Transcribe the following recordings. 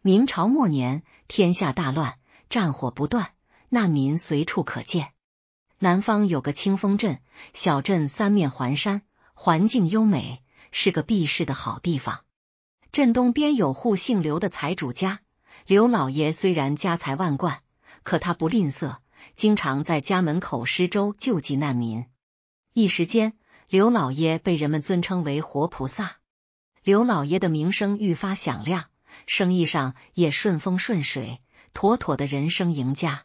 明朝末年，天下大乱，战火不断，难民随处可见。南方有个清风镇，小镇三面环山，环境优美，是个避世的好地方。镇东边有户姓刘的财主家，刘老爷虽然家财万贯，可他不吝啬，经常在家门口施粥救济难民。一时间，刘老爷被人们尊称为活菩萨。刘老爷的名声愈发响亮。生意上也顺风顺水，妥妥的人生赢家。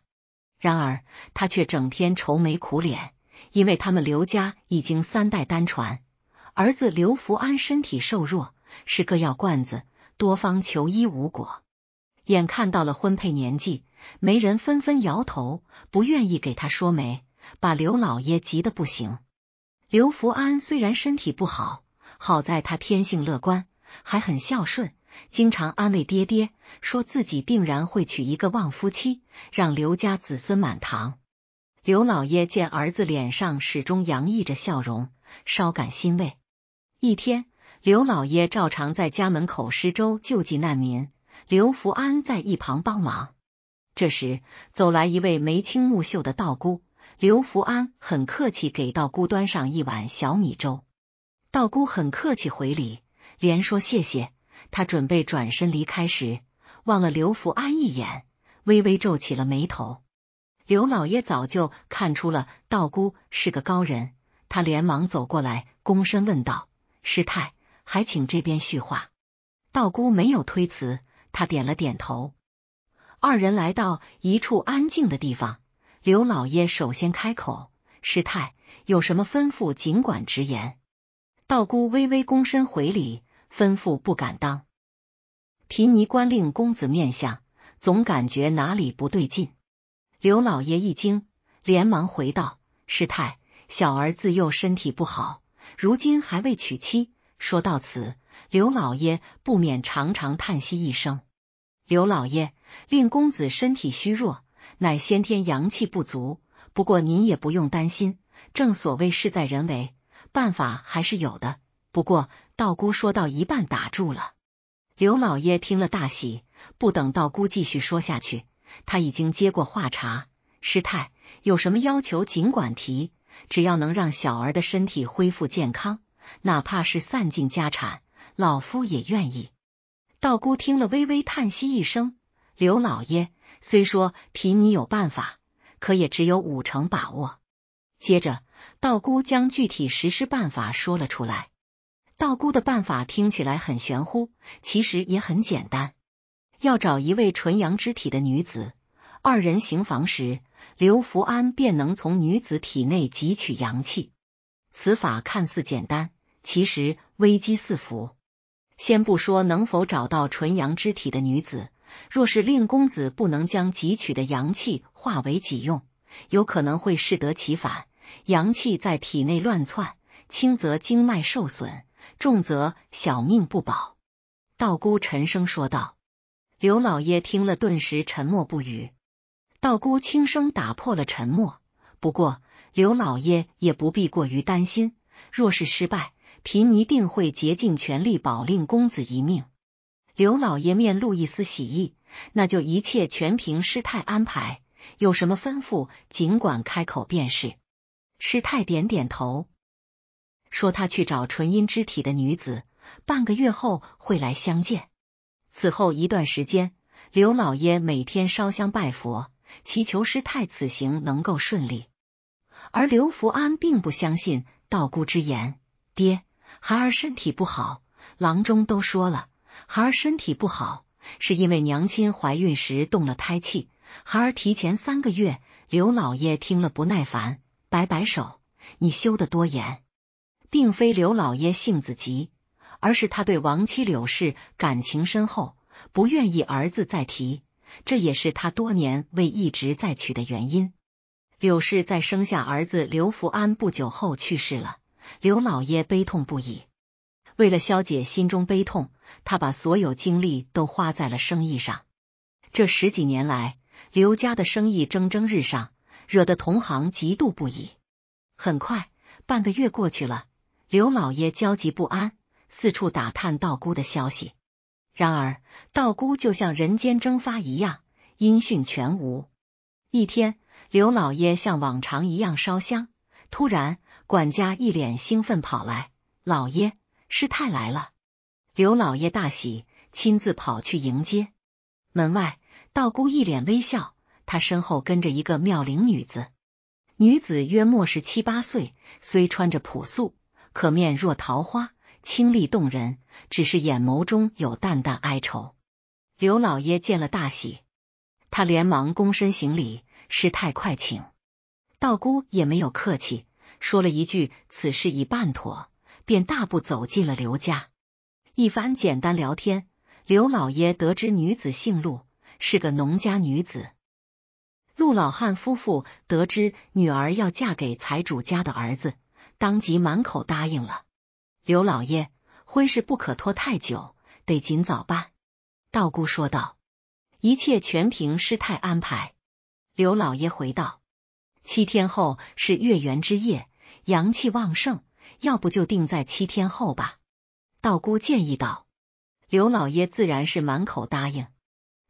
然而他却整天愁眉苦脸，因为他们刘家已经三代单传，儿子刘福安身体瘦弱，是个药罐子，多方求医无果。眼看到了婚配年纪，媒人纷纷摇头，不愿意给他说媒，把刘老爷急得不行。刘福安虽然身体不好，好在他天性乐观，还很孝顺。经常安慰爹爹，说自己定然会娶一个旺夫妻，让刘家子孙满堂。刘老爷见儿子脸上始终洋溢着笑容，稍感欣慰。一天，刘老爷照常在家门口施粥救济难民，刘福安在一旁帮忙。这时，走来一位眉清目秀的道姑，刘福安很客气给道姑端上一碗小米粥，道姑很客气回礼，连说谢谢。他准备转身离开时，望了刘福安一眼，微微皱起了眉头。刘老爷早就看出了道姑是个高人，他连忙走过来，躬身问道：“师太，还请这边叙话。”道姑没有推辞，他点了点头。二人来到一处安静的地方，刘老爷首先开口：“师太，有什么吩咐，尽管直言。”道姑微微躬身回礼。吩咐不敢当，皮尼官令公子面相，总感觉哪里不对劲。刘老爷一惊，连忙回道：“师太，小儿自幼身体不好，如今还未娶妻。”说到此，刘老爷不免长长叹息一声。刘老爷，令公子身体虚弱，乃先天阳气不足。不过您也不用担心，正所谓事在人为，办法还是有的。不过道姑说到一半打住了，刘老爷听了大喜，不等道姑继续说下去，他已经接过话茬：“师太有什么要求尽管提，只要能让小儿的身体恢复健康，哪怕是散尽家产，老夫也愿意。”道姑听了微微叹息一声：“刘老爷虽说贫你有办法，可也只有五成把握。”接着，道姑将具体实施办法说了出来。道姑的办法听起来很玄乎，其实也很简单。要找一位纯阳之体的女子，二人行房时，刘福安便能从女子体内汲取阳气。此法看似简单，其实危机四伏。先不说能否找到纯阳之体的女子，若是令公子不能将汲取的阳气化为己用，有可能会适得其反，阳气在体内乱窜，轻则经脉受损。重则小命不保，道姑沉声说道。刘老爷听了，顿时沉默不语。道姑轻声打破了沉默。不过刘老爷也不必过于担心，若是失败，贫尼定会竭尽全力保令公子一命。刘老爷面露一丝喜意，那就一切全凭师太安排，有什么吩咐，尽管开口便是。师太点点头。说他去找纯阴之体的女子，半个月后会来相见。此后一段时间，刘老爷每天烧香拜佛，祈求师太此行能够顺利。而刘福安并不相信道姑之言。爹，孩儿身体不好，郎中都说了，孩儿身体不好是因为娘亲怀孕时动了胎气，孩儿提前三个月。刘老爷听了不耐烦，摆摆手：“你休得多言。”并非刘老爷性子急，而是他对亡妻柳氏感情深厚，不愿意儿子再提，这也是他多年未一直再娶的原因。柳氏在生下儿子刘福安不久后去世了，刘老爷悲痛不已。为了消解心中悲痛，他把所有精力都花在了生意上。这十几年来，刘家的生意蒸蒸日上，惹得同行嫉妒不已。很快，半个月过去了。刘老爷焦急不安，四处打探道姑的消息。然而，道姑就像人间蒸发一样，音讯全无。一天，刘老爷像往常一样烧香，突然，管家一脸兴奋跑来：“老爷，师太来了！”刘老爷大喜，亲自跑去迎接。门外，道姑一脸微笑，她身后跟着一个妙龄女子，女子约莫十七八岁，虽穿着朴素。可面若桃花，清丽动人，只是眼眸中有淡淡哀愁。刘老爷见了大喜，他连忙躬身行礼：“师太，快请。”道姑也没有客气，说了一句：“此事已办妥。”便大步走进了刘家。一番简单聊天，刘老爷得知女子姓陆，是个农家女子。陆老汉夫妇得知女儿要嫁给财主家的儿子。当即满口答应了。刘老爷，婚事不可拖太久，得尽早办。道姑说道：“一切全凭师太安排。”刘老爷回道：“七天后是月圆之夜，阳气旺盛，要不就定在七天后吧。”道姑建议道：“刘老爷自然是满口答应。”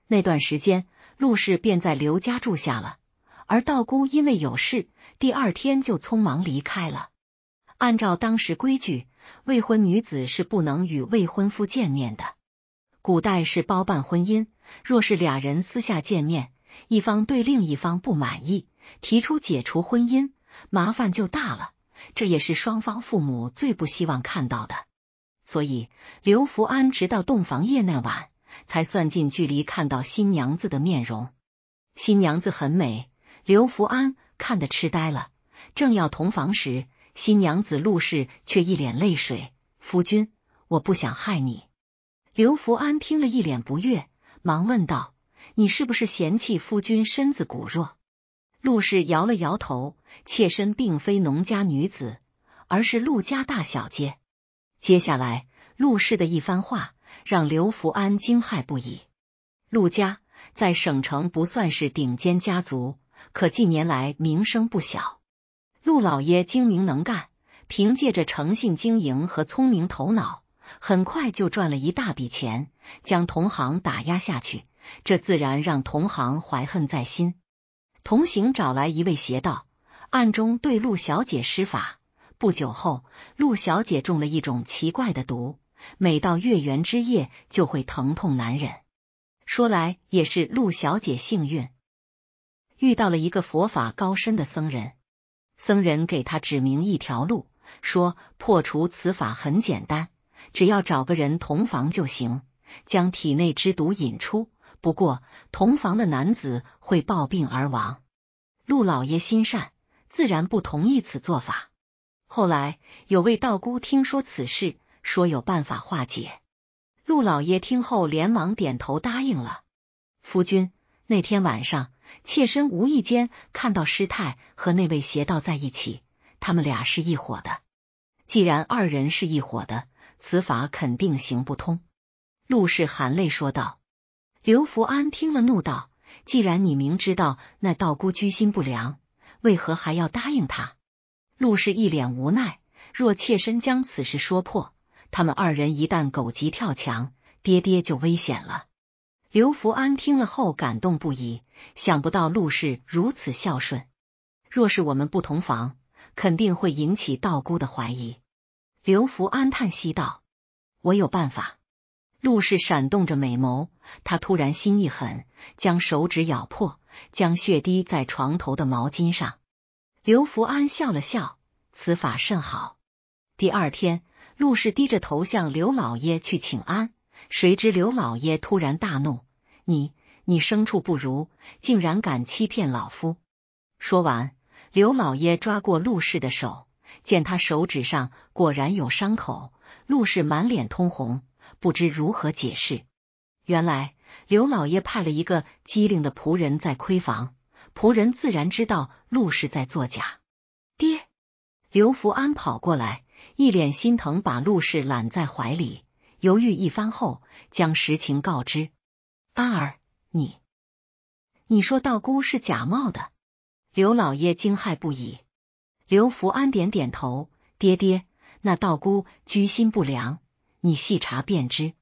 那段时间，陆氏便在刘家住下了，而道姑因为有事，第二天就匆忙离开了。按照当时规矩，未婚女子是不能与未婚夫见面的。古代是包办婚姻，若是俩人私下见面，一方对另一方不满意，提出解除婚姻，麻烦就大了。这也是双方父母最不希望看到的。所以，刘福安直到洞房夜那晚，才算近距离看到新娘子的面容。新娘子很美，刘福安看得痴呆了。正要同房时。新娘子陆氏却一脸泪水，夫君，我不想害你。刘福安听了一脸不悦，忙问道：“你是不是嫌弃夫君身子骨弱？”陆氏摇了摇头：“妾身并非农家女子，而是陆家大小姐。”接下来，陆氏的一番话让刘福安惊骇不已。陆家在省城不算是顶尖家族，可近年来名声不小。陆老爷精明能干，凭借着诚信经营和聪明头脑，很快就赚了一大笔钱，将同行打压下去。这自然让同行怀恨在心。同行找来一位邪道，暗中对陆小姐施法。不久后，陆小姐中了一种奇怪的毒，每到月圆之夜就会疼痛难忍。说来也是陆小姐幸运，遇到了一个佛法高深的僧人。僧人给他指明一条路，说破除此法很简单，只要找个人同房就行，将体内之毒引出。不过同房的男子会暴病而亡。陆老爷心善，自然不同意此做法。后来有位道姑听说此事，说有办法化解。陆老爷听后连忙点头答应了。夫君，那天晚上。妾身无意间看到师太和那位邪道在一起，他们俩是一伙的。既然二人是一伙的，此法肯定行不通。陆氏含泪说道。刘福安听了，怒道：“既然你明知道那道姑居心不良，为何还要答应他？”陆氏一脸无奈。若妾身将此事说破，他们二人一旦狗急跳墙，爹爹就危险了。刘福安听了后感动不已，想不到陆氏如此孝顺。若是我们不同房，肯定会引起道姑的怀疑。刘福安叹息道：“我有办法。”陆氏闪动着美眸，他突然心一狠，将手指咬破，将血滴在床头的毛巾上。刘福安笑了笑：“此法甚好。”第二天，陆氏低着头向刘老爷去请安。谁知刘老爷突然大怒：“你你牲畜不如，竟然敢欺骗老夫！”说完，刘老爷抓过陆氏的手，见他手指上果然有伤口。陆氏满脸通红，不知如何解释。原来刘老爷派了一个机灵的仆人在窥房，仆人自然知道陆氏在作假。爹，刘福安跑过来，一脸心疼，把陆氏揽在怀里。犹豫一番后，将实情告知二，儿：“你，你说道姑是假冒的。”刘老爷惊骇不已。刘福安点点头：“爹爹，那道姑居心不良，你细查便知。”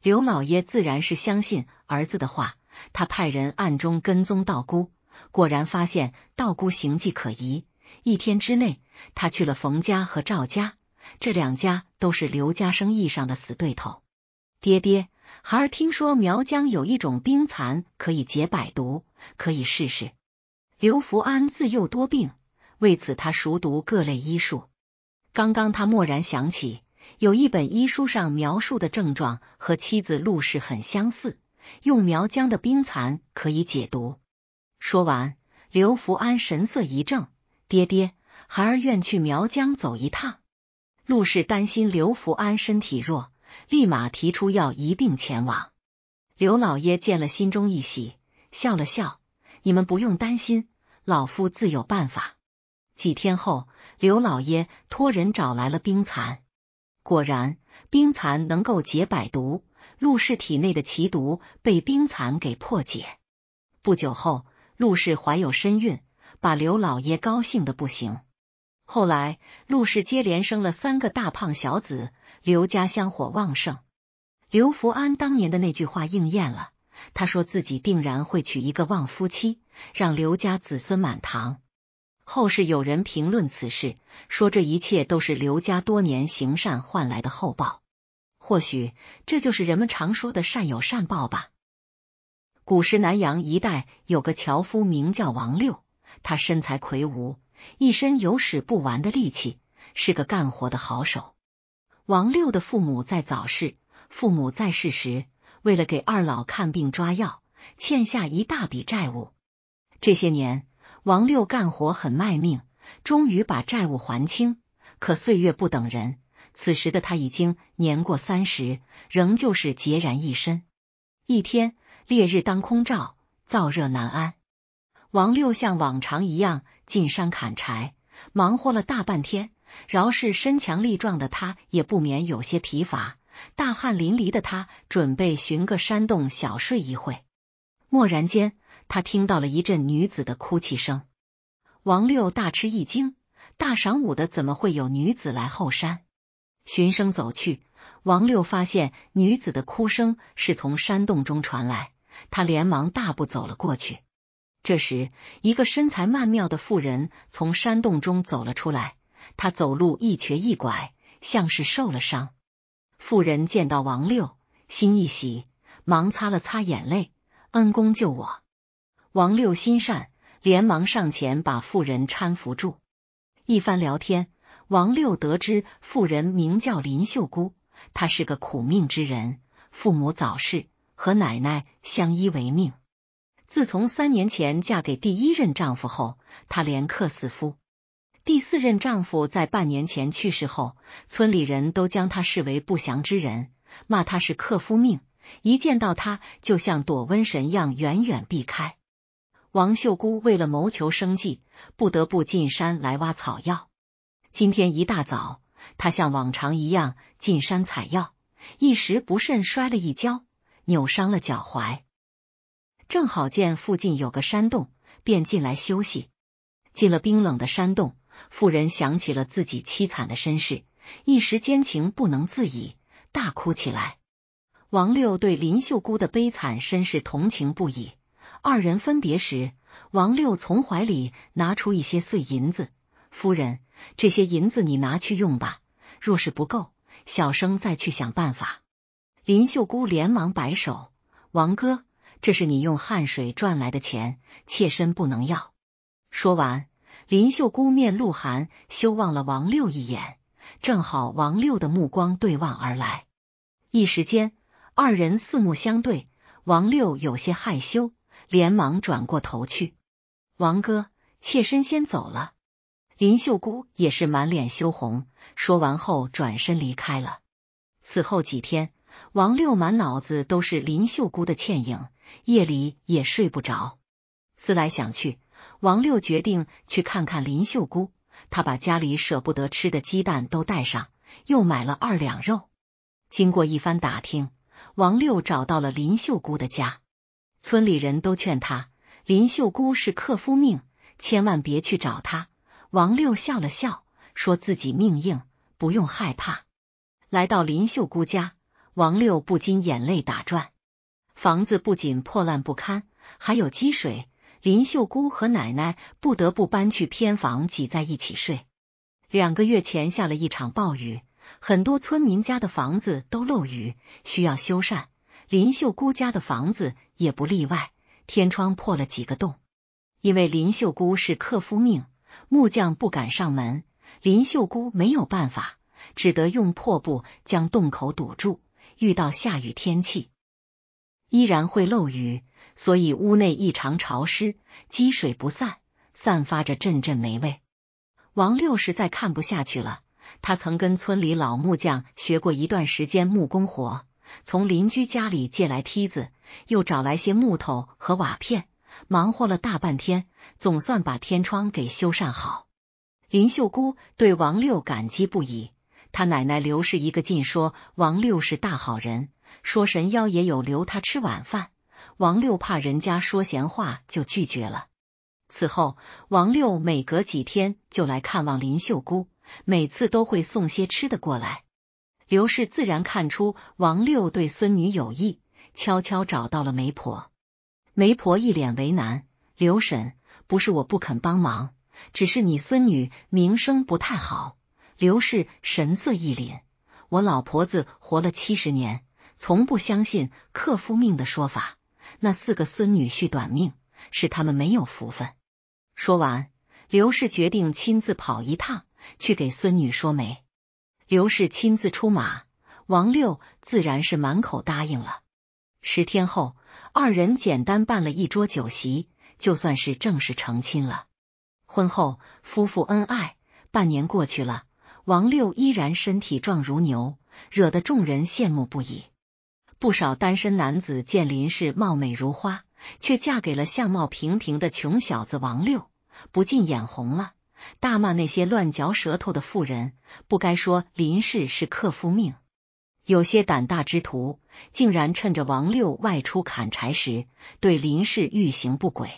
刘老爷自然是相信儿子的话，他派人暗中跟踪道姑，果然发现道姑行迹可疑。一天之内，他去了冯家和赵家。这两家都是刘家生意上的死对头。爹爹，孩儿听说苗疆有一种冰蚕可以解百毒，可以试试。刘福安自幼多病，为此他熟读各类医术。刚刚他蓦然想起，有一本医书上描述的症状和妻子陆氏很相似，用苗疆的冰蚕可以解毒。说完，刘福安神色一正，爹爹，孩儿愿去苗疆走一趟。陆氏担心刘福安身体弱，立马提出要一并前往。刘老爷见了，心中一喜，笑了笑：“你们不用担心，老夫自有办法。”几天后，刘老爷托人找来了冰蚕，果然，冰蚕能够解百毒，陆氏体内的奇毒被冰蚕给破解。不久后，陆氏怀有身孕，把刘老爷高兴的不行。后来，陆氏接连生了三个大胖小子，刘家香火旺盛。刘福安当年的那句话应验了，他说自己定然会娶一个旺夫妻，让刘家子孙满堂。后世有人评论此事，说这一切都是刘家多年行善换来的厚报。或许这就是人们常说的善有善报吧。古时南阳一带有个樵夫，名叫王六，他身材魁梧。一身有使不完的力气，是个干活的好手。王六的父母在早逝，父母在世时为了给二老看病抓药，欠下一大笔债务。这些年，王六干活很卖命，终于把债务还清。可岁月不等人，此时的他已经年过三十，仍旧是孑然一身。一天烈日当空照，燥热难安，王六像往常一样。进山砍柴，忙活了大半天，饶是身强力壮的他，也不免有些疲乏。大汗淋漓的他，准备寻个山洞小睡一会。蓦然间，他听到了一阵女子的哭泣声。王六大吃一惊，大晌午的，怎么会有女子来后山？寻声走去，王六发现女子的哭声是从山洞中传来，他连忙大步走了过去。这时，一个身材曼妙的妇人从山洞中走了出来。她走路一瘸一拐，像是受了伤。妇人见到王六，心一喜，忙擦了擦眼泪：“恩公救我！”王六心善，连忙上前把妇人搀扶住。一番聊天，王六得知妇人名叫林秀姑，她是个苦命之人，父母早逝，和奶奶相依为命。自从三年前嫁给第一任丈夫后，她连克四夫。第四任丈夫在半年前去世后，村里人都将她视为不祥之人，骂她是克夫命。一见到她，就像躲瘟神一样远远避开。王秀姑为了谋求生计，不得不进山来挖草药。今天一大早，她像往常一样进山采药，一时不慎摔了一跤，扭伤了脚踝。正好见附近有个山洞，便进来休息。进了冰冷的山洞，妇人想起了自己凄惨的身世，一时间情不能自已，大哭起来。王六对林秀姑的悲惨身世同情不已。二人分别时，王六从怀里拿出一些碎银子：“夫人，这些银子你拿去用吧，若是不够，小生再去想办法。”林秀姑连忙摆手：“王哥。”这是你用汗水赚来的钱，妾身不能要。说完，林秀姑面露寒羞，望了王六一眼，正好王六的目光对望而来，一时间二人四目相对。王六有些害羞，连忙转过头去。王哥，妾身先走了。林秀姑也是满脸羞红，说完后转身离开了。此后几天。王六满脑子都是林秀姑的倩影，夜里也睡不着。思来想去，王六决定去看看林秀姑。他把家里舍不得吃的鸡蛋都带上，又买了二两肉。经过一番打听，王六找到了林秀姑的家。村里人都劝他，林秀姑是克夫命，千万别去找她。王六笑了笑，说自己命硬，不用害怕。来到林秀姑家。王六不禁眼泪打转，房子不仅破烂不堪，还有积水。林秀姑和奶奶不得不搬去偏房挤在一起睡。两个月前下了一场暴雨，很多村民家的房子都漏雨，需要修缮。林秀姑家的房子也不例外，天窗破了几个洞。因为林秀姑是克夫命，木匠不敢上门，林秀姑没有办法，只得用破布将洞口堵住。遇到下雨天气，依然会漏雨，所以屋内异常潮湿，积水不散，散发着阵阵霉味。王六实在看不下去了，他曾跟村里老木匠学过一段时间木工活，从邻居家里借来梯子，又找来些木头和瓦片，忙活了大半天，总算把天窗给修缮好。林秀姑对王六感激不已。他奶奶刘氏一个劲说王六是大好人，说神妖也有留他吃晚饭。王六怕人家说闲话，就拒绝了。此后，王六每隔几天就来看望林秀姑，每次都会送些吃的过来。刘氏自然看出王六对孙女有意，悄悄找到了媒婆。媒婆一脸为难：“刘婶，不是我不肯帮忙，只是你孙女名声不太好。”刘氏神色一凛：“我老婆子活了七十年，从不相信克夫命的说法。那四个孙女婿短命，是他们没有福分。”说完，刘氏决定亲自跑一趟去给孙女说媒。刘氏亲自出马，王六自然是满口答应了。十天后，二人简单办了一桌酒席，就算是正式成亲了。婚后，夫妇恩爱，半年过去了。王六依然身体壮如牛，惹得众人羡慕不已。不少单身男子见林氏貌美如花，却嫁给了相貌平平的穷小子王六，不禁眼红了，大骂那些乱嚼舌头的妇人不该说林氏是克夫命。有些胆大之徒竟然趁着王六外出砍柴时，对林氏欲行不轨。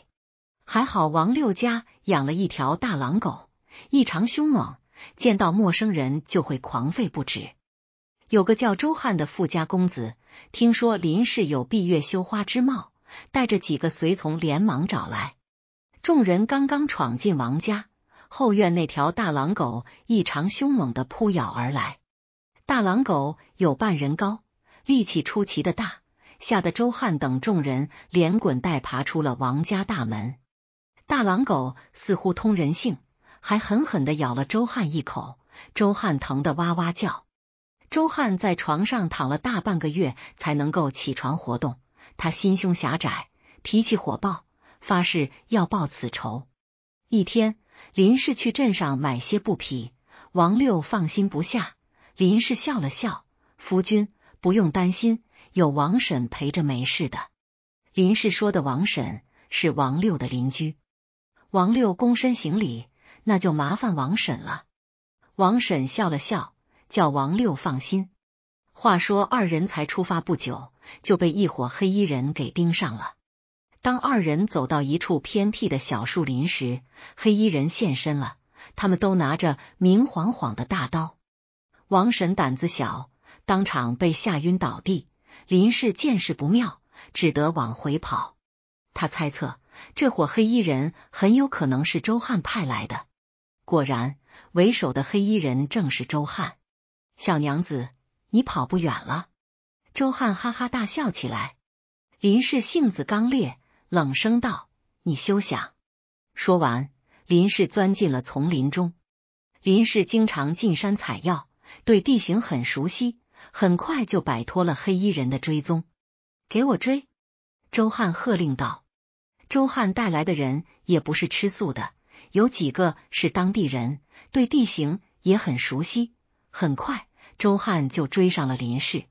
还好王六家养了一条大狼狗，异常凶猛。见到陌生人就会狂吠不止。有个叫周汉的富家公子，听说林氏有闭月羞花之貌，带着几个随从连忙找来。众人刚刚闯进王家后院，那条大狼狗异常凶猛的扑咬而来。大狼狗有半人高，力气出奇的大，吓得周汉等众人连滚带爬出了王家大门。大狼狗似乎通人性。还狠狠的咬了周汉一口，周汉疼得哇哇叫。周汉在床上躺了大半个月才能够起床活动。他心胸狭窄，脾气火爆，发誓要报此仇。一天，林氏去镇上买些布匹，王六放心不下。林氏笑了笑：“夫君不用担心，有王婶陪着，没事的。”林氏说的王婶是王六的邻居。王六躬身行礼。那就麻烦王婶了。王婶笑了笑，叫王六放心。话说，二人才出发不久，就被一伙黑衣人给盯上了。当二人走到一处偏僻的小树林时，黑衣人现身了。他们都拿着明晃晃的大刀。王婶胆子小，当场被吓晕倒地。林氏见势不妙，只得往回跑。他猜测，这伙黑衣人很有可能是周汉派来的。果然，为首的黑衣人正是周汉。小娘子，你跑不远了！周汉哈哈大笑起来。林氏性子刚烈，冷声道：“你休想！”说完，林氏钻进了丛林中。林氏经常进山采药，对地形很熟悉，很快就摆脱了黑衣人的追踪。给我追！周汉喝令道。周汉带来的人也不是吃素的。有几个是当地人，对地形也很熟悉。很快，周汉就追上了林氏。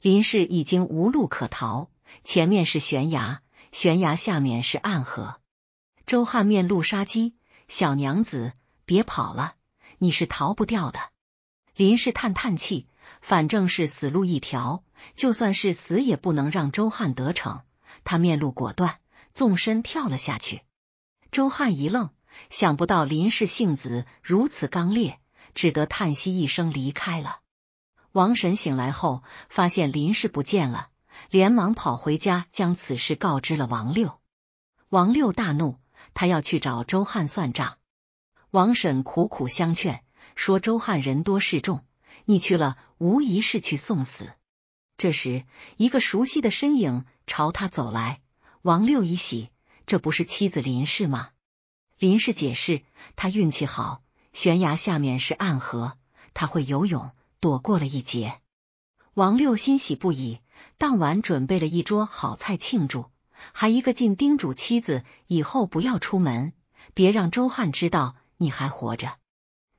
林氏已经无路可逃，前面是悬崖，悬崖下面是暗河。周汉面露杀机：“小娘子，别跑了，你是逃不掉的。”林氏叹叹气：“反正是死路一条，就算是死也不能让周汉得逞。”他面露果断，纵身跳了下去。周汉一愣。想不到林氏性子如此刚烈，只得叹息一声离开了。王婶醒来后发现林氏不见了，连忙跑回家将此事告知了王六。王六大怒，他要去找周汉算账。王婶苦苦相劝，说周汉人多势众，你去了无疑是去送死。这时，一个熟悉的身影朝他走来，王六一喜，这不是妻子林氏吗？林氏解释，他运气好，悬崖下面是暗河，他会游泳，躲过了一劫。王六欣喜不已，当晚准备了一桌好菜庆祝，还一个劲叮嘱妻子以后不要出门，别让周汉知道你还活着。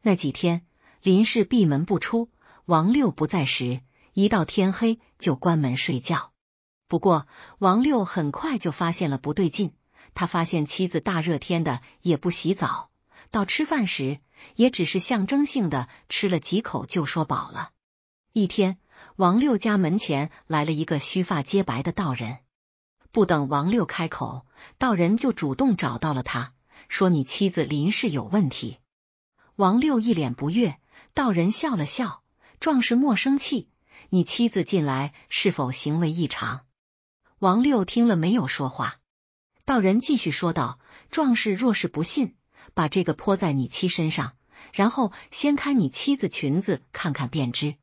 那几天，林氏闭门不出，王六不在时，一到天黑就关门睡觉。不过，王六很快就发现了不对劲。他发现妻子大热天的也不洗澡，到吃饭时也只是象征性的吃了几口就说饱了。一天，王六家门前来了一个须发皆白的道人，不等王六开口，道人就主动找到了他，说：“你妻子林氏有问题。”王六一脸不悦，道人笑了笑：“壮士莫生气，你妻子近来是否行为异常？”王六听了没有说话。道人继续说道：“壮士若是不信，把这个泼在你妻身上，然后掀开你妻子裙子看看便知。”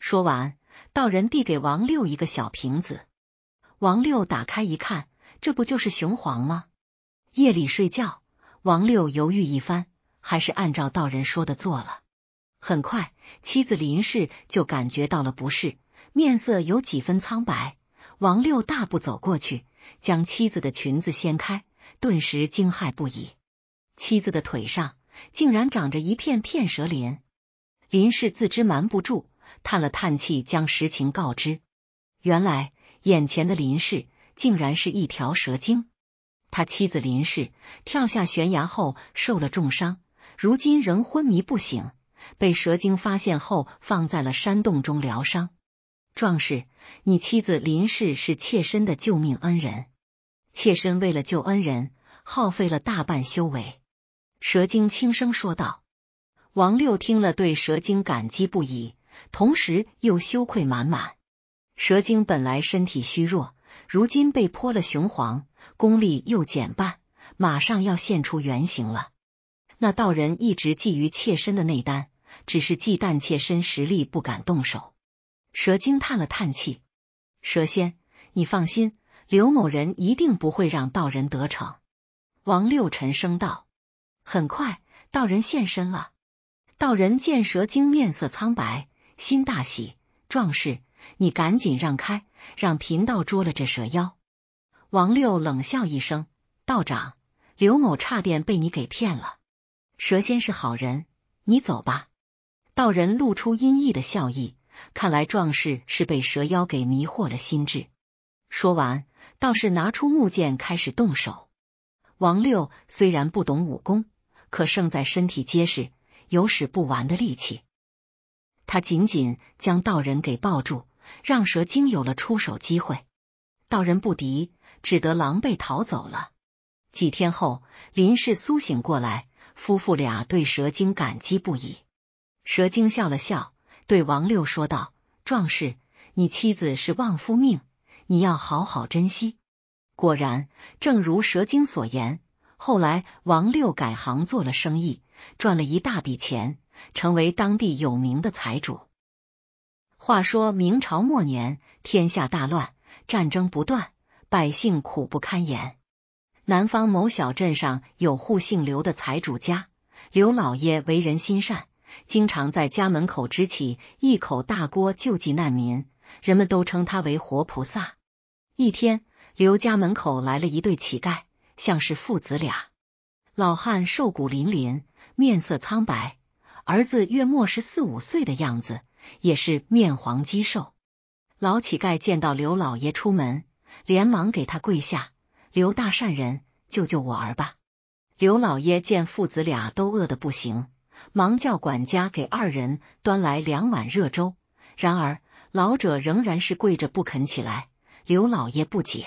说完，道人递给王六一个小瓶子。王六打开一看，这不就是雄黄吗？夜里睡觉，王六犹豫一番，还是按照道人说的做了。很快，妻子林氏就感觉到了不适，面色有几分苍白。王六大步走过去。将妻子的裙子掀开，顿时惊骇不已。妻子的腿上竟然长着一片片蛇鳞。林氏自知瞒不住，叹了叹气，将实情告知。原来，眼前的林氏竟然是一条蛇精。他妻子林氏跳下悬崖后受了重伤，如今仍昏迷不醒。被蛇精发现后，放在了山洞中疗伤。壮士，你妻子林氏是妾身的救命恩人，妾身为了救恩人，耗费了大半修为。蛇精轻声说道。王六听了，对蛇精感激不已，同时又羞愧满满。蛇精本来身体虚弱，如今被泼了雄黄，功力又减半，马上要现出原形了。那道人一直觊觎妾身的内丹，只是忌惮妾身实力，不敢动手。蛇精叹了叹气：“蛇仙，你放心，刘某人一定不会让道人得逞。”王六沉声道。很快，道人现身了。道人见蛇精面色苍白，心大喜：“壮士，你赶紧让开，让贫道捉了这蛇妖。”王六冷笑一声：“道长，刘某差点被你给骗了。蛇仙是好人，你走吧。”道人露出阴翳的笑意。看来壮士是被蛇妖给迷惑了心智。说完，道士拿出木剑开始动手。王六虽然不懂武功，可胜在身体结实，有使不完的力气。他紧紧将道人给抱住，让蛇精有了出手机会。道人不敌，只得狼狈逃走了。几天后，林氏苏醒过来，夫妇俩对蛇精感激不已。蛇精笑了笑。对王六说道：“壮士，你妻子是旺夫命，你要好好珍惜。”果然，正如蛇精所言，后来王六改行做了生意，赚了一大笔钱，成为当地有名的财主。话说明朝末年，天下大乱，战争不断，百姓苦不堪言。南方某小镇上有户姓刘的财主家，刘老爷为人心善。经常在家门口支起一口大锅救济难民，人们都称他为活菩萨。一天，刘家门口来了一对乞丐，像是父子俩。老汉瘦骨嶙嶙，面色苍白；儿子约莫是四五岁的样子，也是面黄肌瘦。老乞丐见到刘老爷出门，连忙给他跪下：“刘大善人，救救我儿吧！”刘老爷见父子俩都饿得不行。忙叫管家给二人端来两碗热粥，然而老者仍然是跪着不肯起来。刘老爷不解，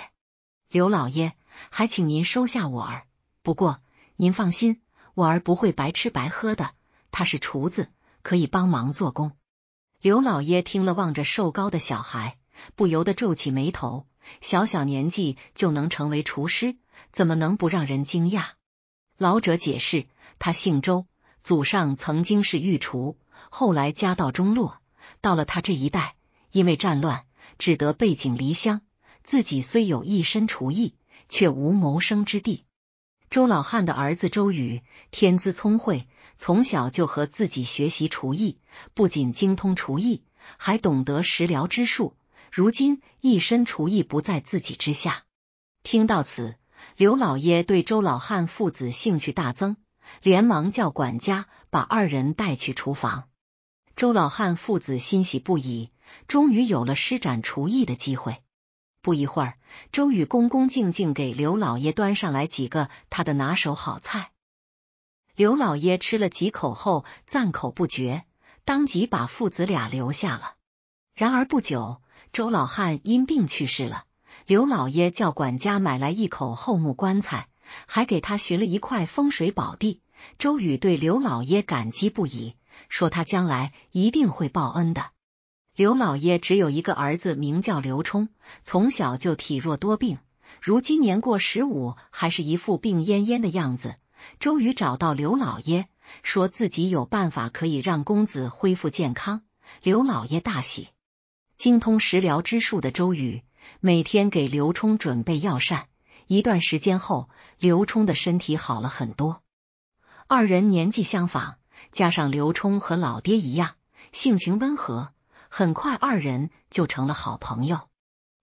刘老爷还请您收下我儿。不过您放心，我儿不会白吃白喝的，他是厨子，可以帮忙做工。刘老爷听了，望着瘦高的小孩，不由得皱起眉头。小小年纪就能成为厨师，怎么能不让人惊讶？老者解释，他姓周。祖上曾经是御厨，后来家道中落，到了他这一代，因为战乱只得背井离乡。自己虽有一身厨艺，却无谋生之地。周老汉的儿子周宇天资聪慧，从小就和自己学习厨艺，不仅精通厨艺，还懂得食疗之术。如今一身厨艺不在自己之下。听到此，刘老爷对周老汉父子兴趣大增。连忙叫管家把二人带去厨房。周老汉父子欣喜不已，终于有了施展厨艺的机会。不一会儿，周宇恭恭敬敬给刘老爷端上来几个他的拿手好菜。刘老爷吃了几口后，赞口不绝，当即把父子俩留下了。然而不久，周老汉因病去世了。刘老爷叫管家买来一口厚木棺材，还给他寻了一块风水宝地。周宇对刘老爷感激不已，说他将来一定会报恩的。刘老爷只有一个儿子，名叫刘冲，从小就体弱多病，如今年过十五，还是一副病恹恹的样子。周宇找到刘老爷，说自己有办法可以让公子恢复健康。刘老爷大喜，精通食疗之术的周宇每天给刘冲准备药膳，一段时间后，刘冲的身体好了很多。二人年纪相仿，加上刘冲和老爹一样性情温和，很快二人就成了好朋友。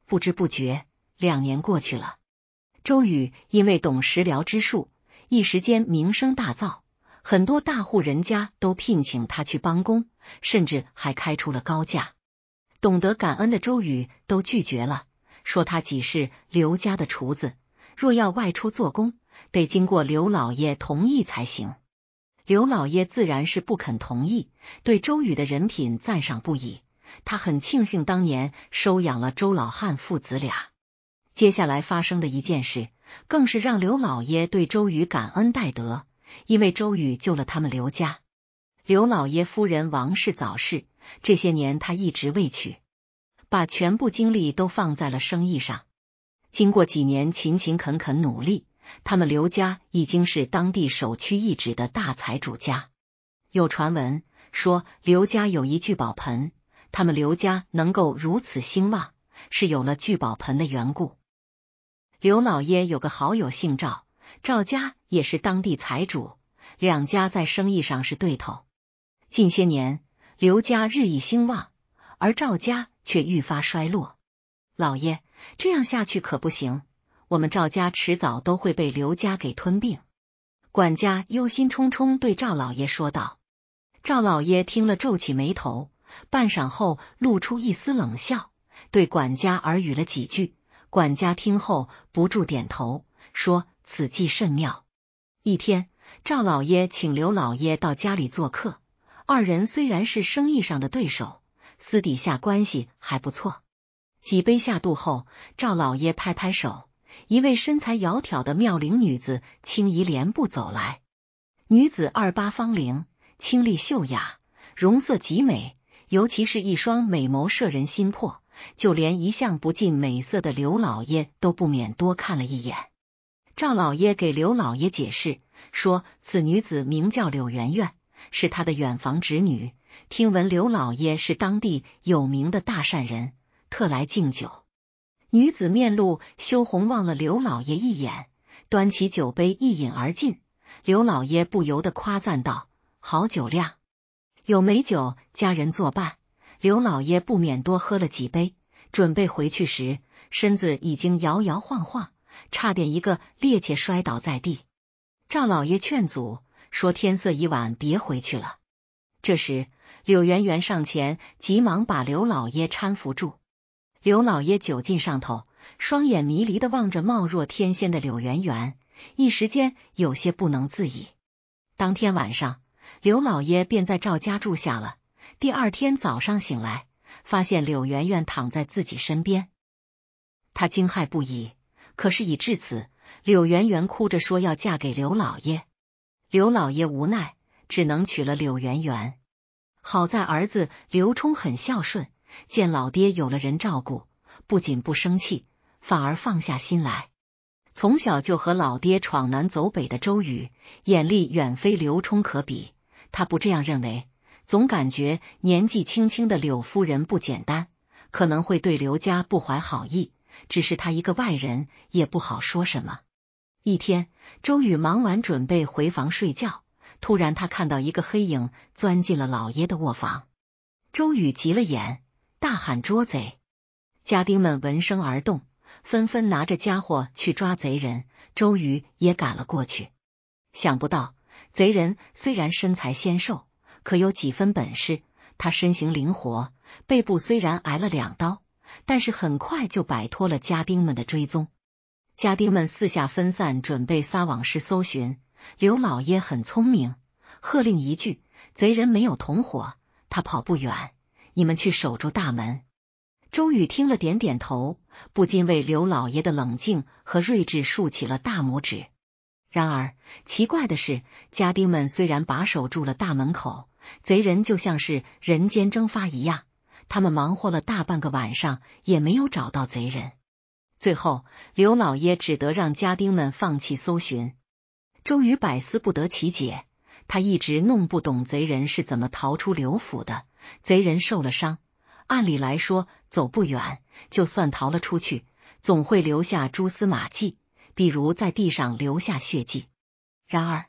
不知不觉，两年过去了。周宇因为懂食疗之术，一时间名声大噪，很多大户人家都聘请他去帮工，甚至还开出了高价。懂得感恩的周宇都拒绝了，说他己是刘家的厨子，若要外出做工。得经过刘老爷同意才行。刘老爷自然是不肯同意。对周宇的人品赞赏不已，他很庆幸当年收养了周老汉父子俩。接下来发生的一件事，更是让刘老爷对周宇感恩戴德，因为周宇救了他们刘家。刘老爷夫人王氏早逝，这些年他一直未娶，把全部精力都放在了生意上。经过几年勤勤恳恳努力。他们刘家已经是当地首屈一指的大财主家，有传闻说刘家有一聚宝盆，他们刘家能够如此兴旺是有了聚宝盆的缘故。刘老爷有个好友姓赵，赵家也是当地财主，两家在生意上是对头。近些年，刘家日益兴旺，而赵家却愈发衰落。老爷，这样下去可不行。我们赵家迟早都会被刘家给吞并。管家忧心忡忡对赵老爷说道。赵老爷听了皱起眉头，半晌后露出一丝冷笑，对管家耳语了几句。管家听后不住点头，说此计甚妙。一天，赵老爷请刘老爷到家里做客。二人虽然是生意上的对手，私底下关系还不错。几杯下肚后，赵老爷拍拍手。一位身材窈窕的妙龄女子轻移莲步走来，女子二八芳龄，清丽秀雅，容色极美，尤其是一双美眸摄人心魄，就连一向不近美色的刘老爷都不免多看了一眼。赵老爷给刘老爷解释说，此女子名叫柳媛媛，是他的远房侄女。听闻刘老爷是当地有名的大善人，特来敬酒。女子面露羞红，望了刘老爷一眼，端起酒杯一饮而尽。刘老爷不由得夸赞道：“好酒量，有美酒佳人作伴。”刘老爷不免多喝了几杯，准备回去时，身子已经摇摇晃晃，差点一个趔趄摔倒在地。赵老爷劝阻说：“天色已晚，别回去了。”这时，柳媛媛上前，急忙把刘老爷搀扶住。刘老爷酒劲上头，双眼迷离的望着貌若天仙的柳媛媛，一时间有些不能自已。当天晚上，刘老爷便在赵家住下了。第二天早上醒来，发现柳媛媛躺在自己身边，他惊骇不已。可事已至此，柳媛媛哭着说要嫁给刘老爷，刘老爷无奈，只能娶了柳媛媛。好在儿子刘冲很孝顺。见老爹有了人照顾，不仅不生气，反而放下心来。从小就和老爹闯南走北的周宇，眼力远非刘冲可比。他不这样认为，总感觉年纪轻轻的柳夫人不简单，可能会对刘家不怀好意。只是他一个外人，也不好说什么。一天，周宇忙完准备回房睡觉，突然他看到一个黑影钻进了老爷的卧房，周宇急了眼。大喊：“捉贼！”家丁们闻声而动，纷纷拿着家伙去抓贼人。周瑜也赶了过去。想不到，贼人虽然身材纤瘦，可有几分本事。他身形灵活，背部虽然挨了两刀，但是很快就摆脱了家丁们的追踪。家丁们四下分散，准备撒网式搜寻。刘老爷很聪明，喝令一句：“贼人没有同伙，他跑不远。”你们去守住大门。周宇听了，点点头，不禁为刘老爷的冷静和睿智竖起了大拇指。然而，奇怪的是，家丁们虽然把守住了大门口，贼人就像是人间蒸发一样。他们忙活了大半个晚上，也没有找到贼人。最后，刘老爷只得让家丁们放弃搜寻。周宇百思不得其解，他一直弄不懂贼人是怎么逃出刘府的。贼人受了伤，按理来说走不远。就算逃了出去，总会留下蛛丝马迹，比如在地上留下血迹。然而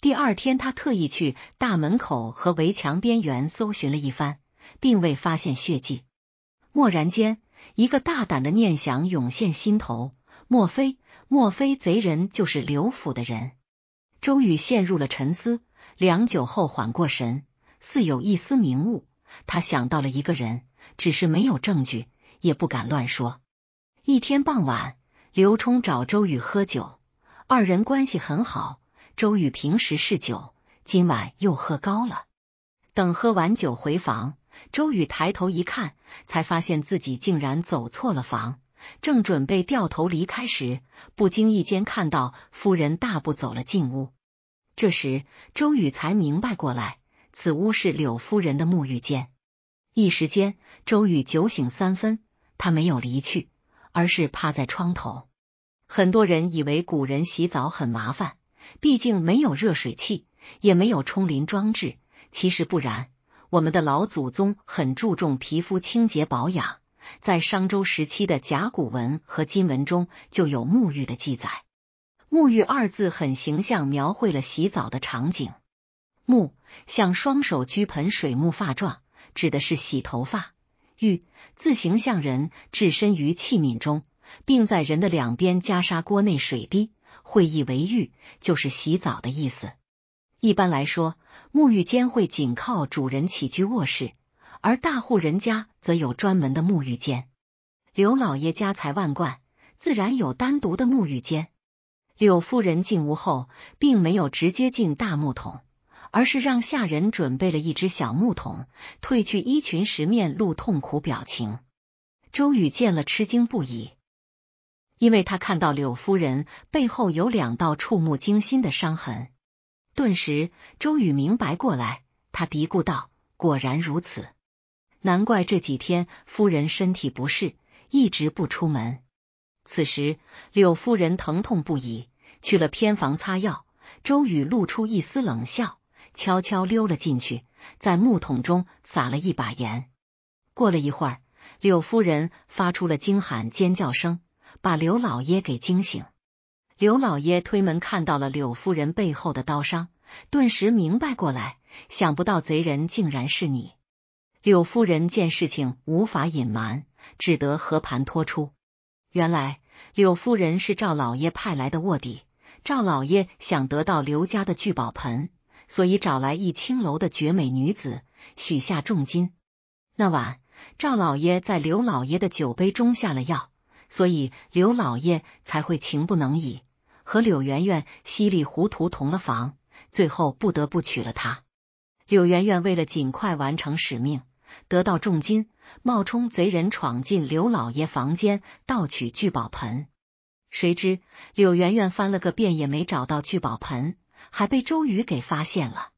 第二天，他特意去大门口和围墙边缘搜寻了一番，并未发现血迹。蓦然间，一个大胆的念想涌现心头：莫非，莫非贼人就是刘府的人？周宇陷入了沉思，良久后缓过神。似有一丝明悟，他想到了一个人，只是没有证据，也不敢乱说。一天傍晚，刘冲找周宇喝酒，二人关系很好。周宇平时嗜酒，今晚又喝高了。等喝完酒回房，周宇抬头一看，才发现自己竟然走错了房。正准备掉头离开时，不经意间看到夫人大步走了进屋。这时，周宇才明白过来。此屋是柳夫人的沐浴间。一时间，周宇酒醒三分，他没有离去，而是趴在窗头。很多人以为古人洗澡很麻烦，毕竟没有热水器，也没有冲淋装置。其实不然，我们的老祖宗很注重皮肤清洁保养，在商周时期的甲骨文和金文中就有沐浴的记载。沐浴二字很形象描绘了洗澡的场景。木像双手掬盆水，木发状，指的是洗头发；浴字形象人置身于器皿中，并在人的两边加砂锅内水滴，会意为浴，就是洗澡的意思。一般来说，沐浴间会紧靠主人起居卧室，而大户人家则有专门的沐浴间。刘老爷家财万贯，自然有单独的沐浴间。柳夫人进屋后，并没有直接进大木桶。而是让下人准备了一只小木桶，褪去衣裙时面露痛苦表情。周宇见了吃惊不已，因为他看到柳夫人背后有两道触目惊心的伤痕。顿时，周宇明白过来，他嘀咕道：“果然如此，难怪这几天夫人身体不适，一直不出门。”此时，柳夫人疼痛不已，去了偏房擦药。周宇露出一丝冷笑。悄悄溜了进去，在木桶中撒了一把盐。过了一会儿，柳夫人发出了惊喊、尖叫声，把刘老爷给惊醒。刘老爷推门看到了柳夫人背后的刀伤，顿时明白过来，想不到贼人竟然是你。柳夫人见事情无法隐瞒，只得和盘托出：原来柳夫人是赵老爷派来的卧底，赵老爷想得到刘家的聚宝盆。所以找来一青楼的绝美女子，许下重金。那晚，赵老爷在刘老爷的酒杯中下了药，所以刘老爷才会情不能已，和柳媛媛稀里糊涂同了房，最后不得不娶了她。柳媛媛为了尽快完成使命，得到重金，冒充贼人闯进刘老爷房间盗取聚宝盆，谁知柳媛媛翻了个遍也没找到聚宝盆。还被周宇给发现了。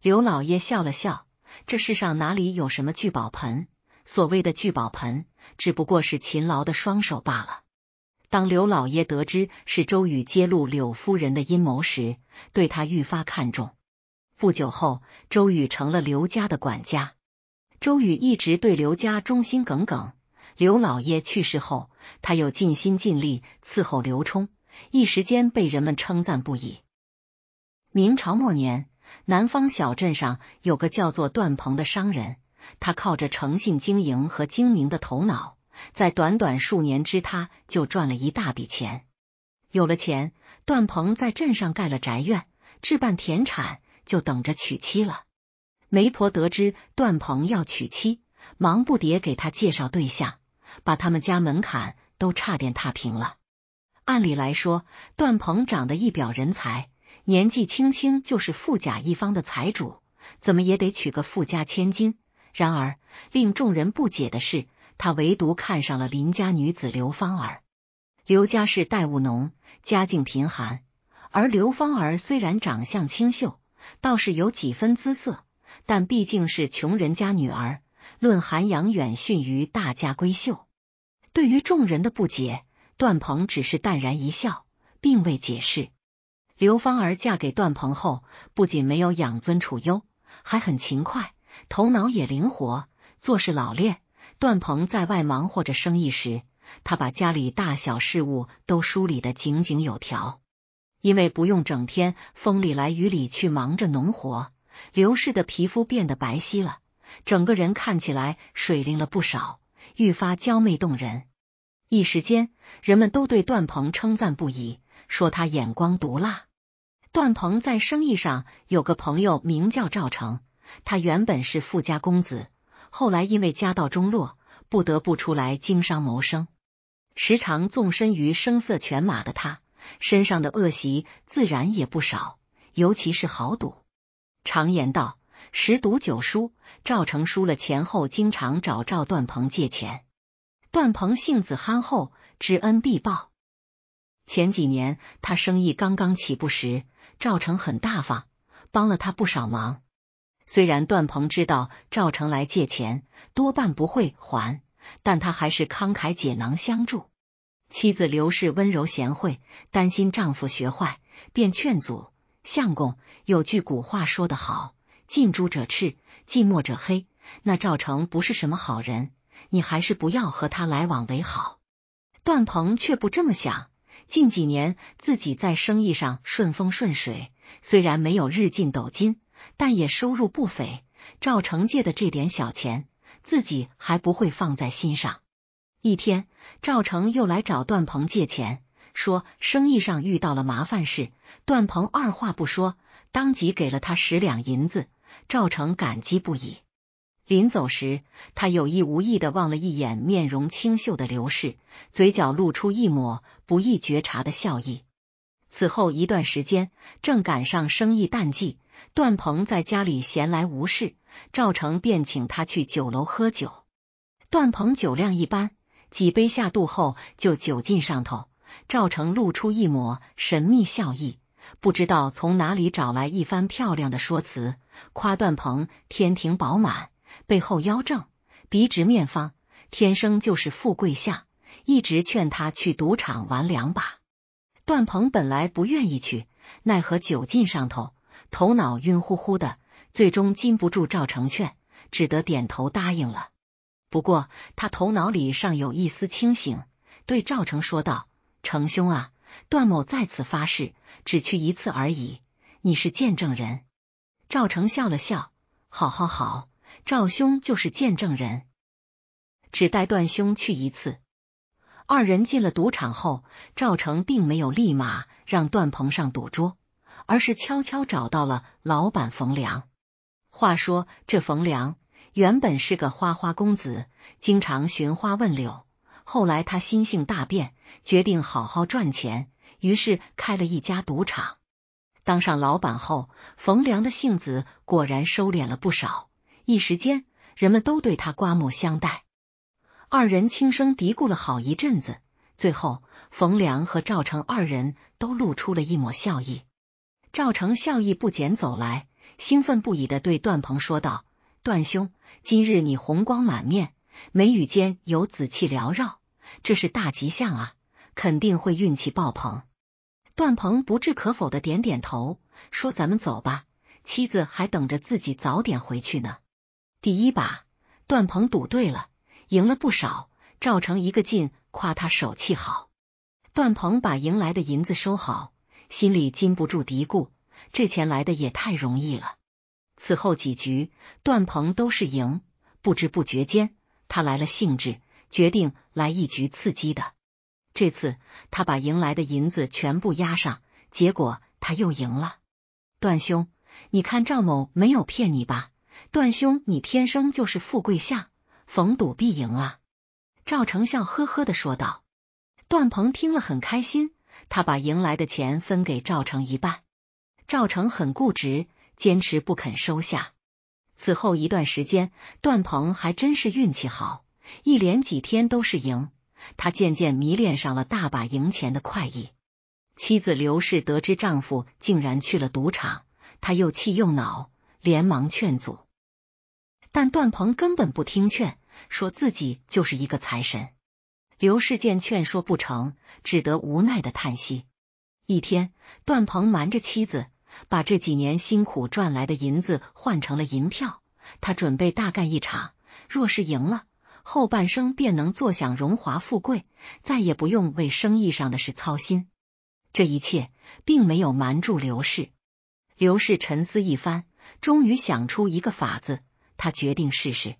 刘老爷笑了笑：“这世上哪里有什么聚宝盆？所谓的聚宝盆，只不过是勤劳的双手罢了。”当刘老爷得知是周宇揭露柳夫人的阴谋时，对他愈发看重。不久后，周宇成了刘家的管家。周宇一直对刘家忠心耿耿。刘老爷去世后，他又尽心尽力伺候刘冲，一时间被人们称赞不已。明朝末年，南方小镇上有个叫做段鹏的商人，他靠着诚信经营和精明的头脑，在短短数年之，他就赚了一大笔钱。有了钱，段鹏在镇上盖了宅院，置办田产，就等着娶妻了。媒婆得知段鹏要娶妻，忙不迭给他介绍对象，把他们家门槛都差点踏平了。按理来说，段鹏长得一表人才。年纪轻轻就是富甲一方的财主，怎么也得娶个富家千金。然而令众人不解的是，他唯独看上了邻家女子刘芳儿。刘家是代务农，家境贫寒。而刘芳儿虽然长相清秀，倒是有几分姿色，但毕竟是穷人家女儿，论涵养远逊于大家闺秀。对于众人的不解，段鹏只是淡然一笑，并未解释。刘芳儿嫁给段鹏后，不仅没有养尊处优，还很勤快，头脑也灵活，做事老练。段鹏在外忙活着生意时，他把家里大小事务都梳理得井井有条。因为不用整天风里来雨里去忙着农活，刘氏的皮肤变得白皙了，整个人看起来水灵了不少，愈发娇媚动人。一时间，人们都对段鹏称赞不已，说他眼光毒辣。段鹏在生意上有个朋友名叫赵成，他原本是富家公子，后来因为家道中落，不得不出来经商谋生。时常纵身于声色犬马的他，身上的恶习自然也不少，尤其是豪赌。常言道“十赌九输”，赵成输了钱后，经常找赵段鹏借钱。段鹏性子憨厚，知恩必报。前几年他生意刚刚起步时，赵成很大方，帮了他不少忙。虽然段鹏知道赵成来借钱多半不会还，但他还是慷慨解囊相助。妻子刘氏温柔贤惠，担心丈夫学坏，便劝阻：“相公，有句古话说得好，近朱者赤，近墨者黑。那赵成不是什么好人，你还是不要和他来往为好。”段鹏却不这么想。近几年自己在生意上顺风顺水，虽然没有日进斗金，但也收入不菲。赵成借的这点小钱，自己还不会放在心上。一天，赵成又来找段鹏借钱，说生意上遇到了麻烦事。段鹏二话不说，当即给了他十两银子。赵成感激不已。临走时，他有意无意的望了一眼面容清秀的刘氏，嘴角露出一抹不易觉察的笑意。此后一段时间，正赶上生意淡季，段鹏在家里闲来无事，赵成便请他去酒楼喝酒。段鹏酒量一般，几杯下肚后就酒劲上头。赵成露出一抹神秘笑意，不知道从哪里找来一番漂亮的说辞，夸段鹏天庭饱满。背后腰正，鼻直面方，天生就是富贵相。一直劝他去赌场玩两把，段鹏本来不愿意去，奈何酒劲上头，头脑晕乎乎的，最终禁不住赵成劝，只得点头答应了。不过他头脑里尚有一丝清醒，对赵成说道：“成兄啊，段某再次发誓，只去一次而已。你是见证人。”赵成笑了笑：“好好好。”赵兄就是见证人，只带段兄去一次。二人进了赌场后，赵成并没有立马让段鹏上赌桌，而是悄悄找到了老板冯良。话说这冯良原本是个花花公子，经常寻花问柳，后来他心性大变，决定好好赚钱，于是开了一家赌场。当上老板后，冯良的性子果然收敛了不少。一时间，人们都对他刮目相待。二人轻声嘀咕了好一阵子，最后，冯良和赵成二人都露出了一抹笑意。赵成笑意不减，走来，兴奋不已的对段鹏说道：“段兄，今日你红光满面，眉宇间有紫气缭绕，这是大吉象啊，肯定会运气爆棚。”段鹏不置可否的点点头，说：“咱们走吧，妻子还等着自己早点回去呢。”第一把，段鹏赌对了，赢了不少。赵成一个劲夸他手气好。段鹏把赢来的银子收好，心里禁不住嘀咕：这钱来的也太容易了。此后几局，段鹏都是赢。不知不觉间，他来了兴致，决定来一局刺激的。这次，他把赢来的银子全部押上，结果他又赢了。段兄，你看赵某没有骗你吧？段兄，你天生就是富贵相，逢赌必赢啊！”赵成笑呵呵的说道。段鹏听了很开心，他把赢来的钱分给赵成一半。赵成很固执，坚持不肯收下。此后一段时间，段鹏还真是运气好，一连几天都是赢。他渐渐迷恋上了大把赢钱的快意。妻子刘氏得知丈夫竟然去了赌场，她又气又恼，连忙劝阻。但段鹏根本不听劝，说自己就是一个财神。刘世见劝说不成，只得无奈的叹息。一天，段鹏瞒着妻子，把这几年辛苦赚来的银子换成了银票，他准备大干一场。若是赢了，后半生便能坐享荣华富贵，再也不用为生意上的事操心。这一切并没有瞒住刘氏。刘氏沉思一番，终于想出一个法子。他决定试试。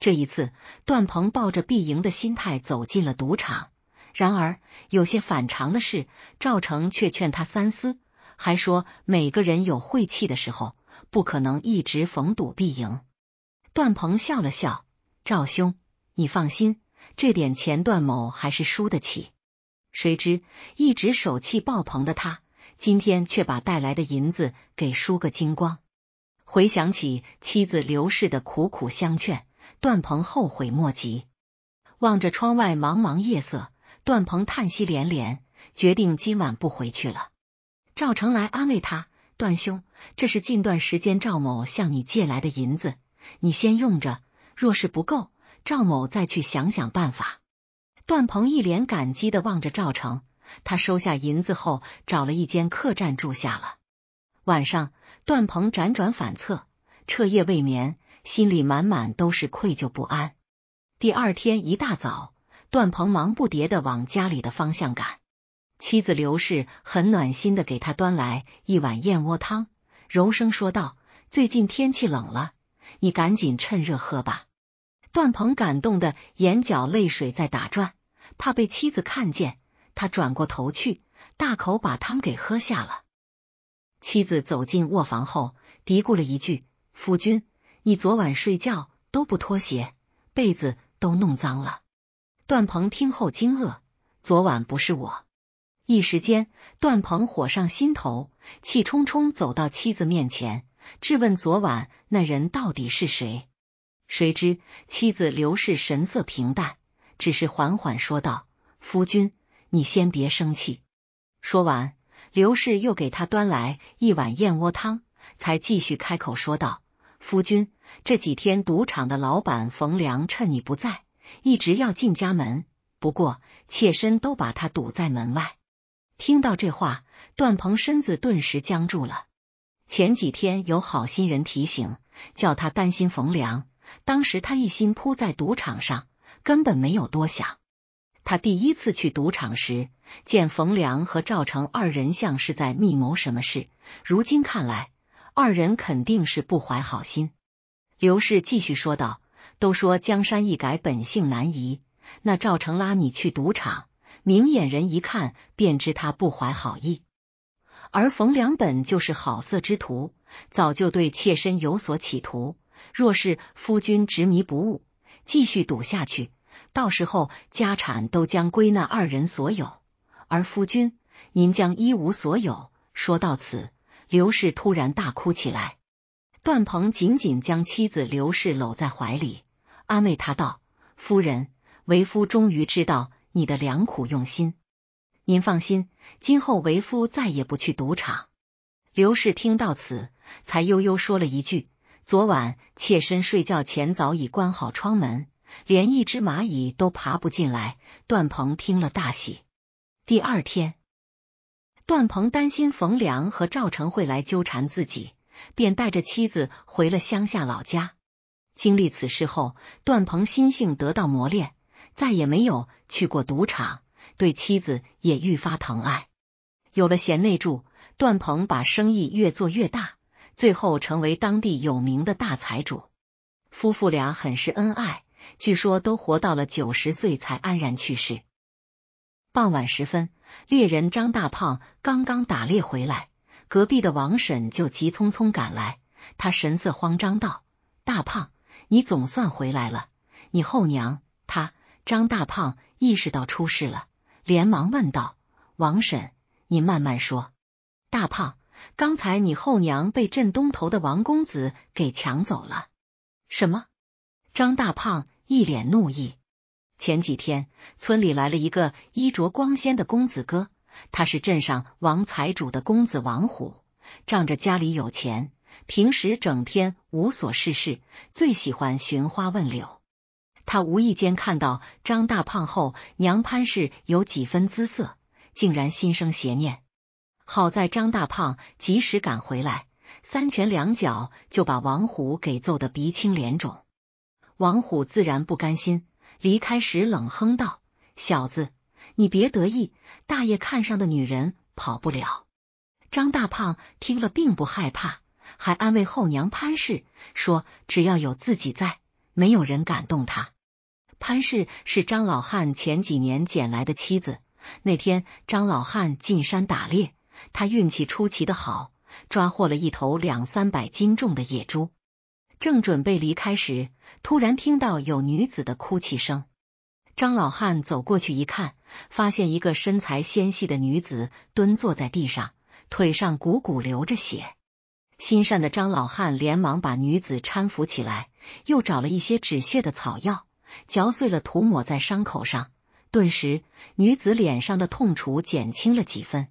这一次，段鹏抱着必赢的心态走进了赌场。然而，有些反常的事，赵成却劝他三思，还说每个人有晦气的时候，不可能一直逢赌必赢。段鹏笑了笑：“赵兄，你放心，这点钱段某还是输得起。”谁知，一直手气爆棚的他，今天却把带来的银子给输个精光。回想起妻子刘氏的苦苦相劝，段鹏后悔莫及。望着窗外茫茫夜色，段鹏叹息连连，决定今晚不回去了。赵成来安慰他：“段兄，这是近段时间赵某向你借来的银子，你先用着。若是不够，赵某再去想想办法。”段鹏一脸感激的望着赵成，他收下银子后，找了一间客栈住下了。晚上。段鹏辗转反侧，彻夜未眠，心里满满都是愧疚不安。第二天一大早，段鹏忙不迭的往家里的方向赶。妻子刘氏很暖心的给他端来一碗燕窝汤，柔声说道：“最近天气冷了，你赶紧趁热喝吧。”段鹏感动的眼角泪水在打转，怕被妻子看见，他转过头去，大口把汤给喝下了。妻子走进卧房后，嘀咕了一句：“夫君，你昨晚睡觉都不脱鞋，被子都弄脏了。”段鹏听后惊愕，昨晚不是我。一时间，段鹏火上心头，气冲冲走到妻子面前，质问昨晚那人到底是谁。谁知妻子刘氏神色平淡，只是缓缓说道：“夫君，你先别生气。”说完。刘氏又给他端来一碗燕窝汤，才继续开口说道：“夫君，这几天赌场的老板冯良趁你不在，一直要进家门，不过妾身都把他堵在门外。”听到这话，段鹏身子顿时僵住了。前几天有好心人提醒，叫他担心冯良，当时他一心扑在赌场上，根本没有多想。他第一次去赌场时，见冯良和赵成二人像是在密谋什么事。如今看来，二人肯定是不怀好心。刘氏继续说道：“都说江山易改，本性难移。那赵成拉你去赌场，明眼人一看便知他不怀好意。而冯良本就是好色之徒，早就对妾身有所企图。若是夫君执迷不悟，继续赌下去。”到时候家产都将归那二人所有，而夫君您将一无所有。说到此，刘氏突然大哭起来。段鹏紧紧将妻子刘氏搂在怀里，安慰她道：“夫人，为夫终于知道你的良苦用心。您放心，今后为夫再也不去赌场。”刘氏听到此，才悠悠说了一句：“昨晚妾身睡觉前早已关好窗门。”连一只蚂蚁都爬不进来。段鹏听了大喜。第二天，段鹏担心冯良和赵成会来纠缠自己，便带着妻子回了乡下老家。经历此事后，段鹏心性得到磨练，再也没有去过赌场，对妻子也愈发疼爱。有了贤内助，段鹏把生意越做越大，最后成为当地有名的大财主。夫妇俩很是恩爱。据说都活到了九十岁才安然去世。傍晚时分，猎人张大胖刚刚打猎回来，隔壁的王婶就急匆匆赶来，他神色慌张道：“大胖，你总算回来了！你后娘她……”张大胖意识到出事了，连忙问道：“王婶，你慢慢说。”大胖，刚才你后娘被镇东头的王公子给抢走了。什么？张大胖。一脸怒意。前几天，村里来了一个衣着光鲜的公子哥，他是镇上王财主的公子王虎，仗着家里有钱，平时整天无所事事，最喜欢寻花问柳。他无意间看到张大胖后娘潘氏有几分姿色，竟然心生邪念。好在张大胖及时赶回来，三拳两脚就把王虎给揍得鼻青脸肿。王虎自然不甘心，离开时冷哼道：“小子，你别得意，大爷看上的女人跑不了。”张大胖听了并不害怕，还安慰后娘潘氏说：“只要有自己在，没有人敢动他。”潘氏是张老汉前几年捡来的妻子。那天张老汉进山打猎，他运气出奇的好，抓获了一头两三百斤重的野猪。正准备离开时，突然听到有女子的哭泣声。张老汉走过去一看，发现一个身材纤细的女子蹲坐在地上，腿上汩汩流着血。心善的张老汉连忙把女子搀扶起来，又找了一些止血的草药，嚼碎了涂抹在伤口上。顿时，女子脸上的痛楚减轻了几分。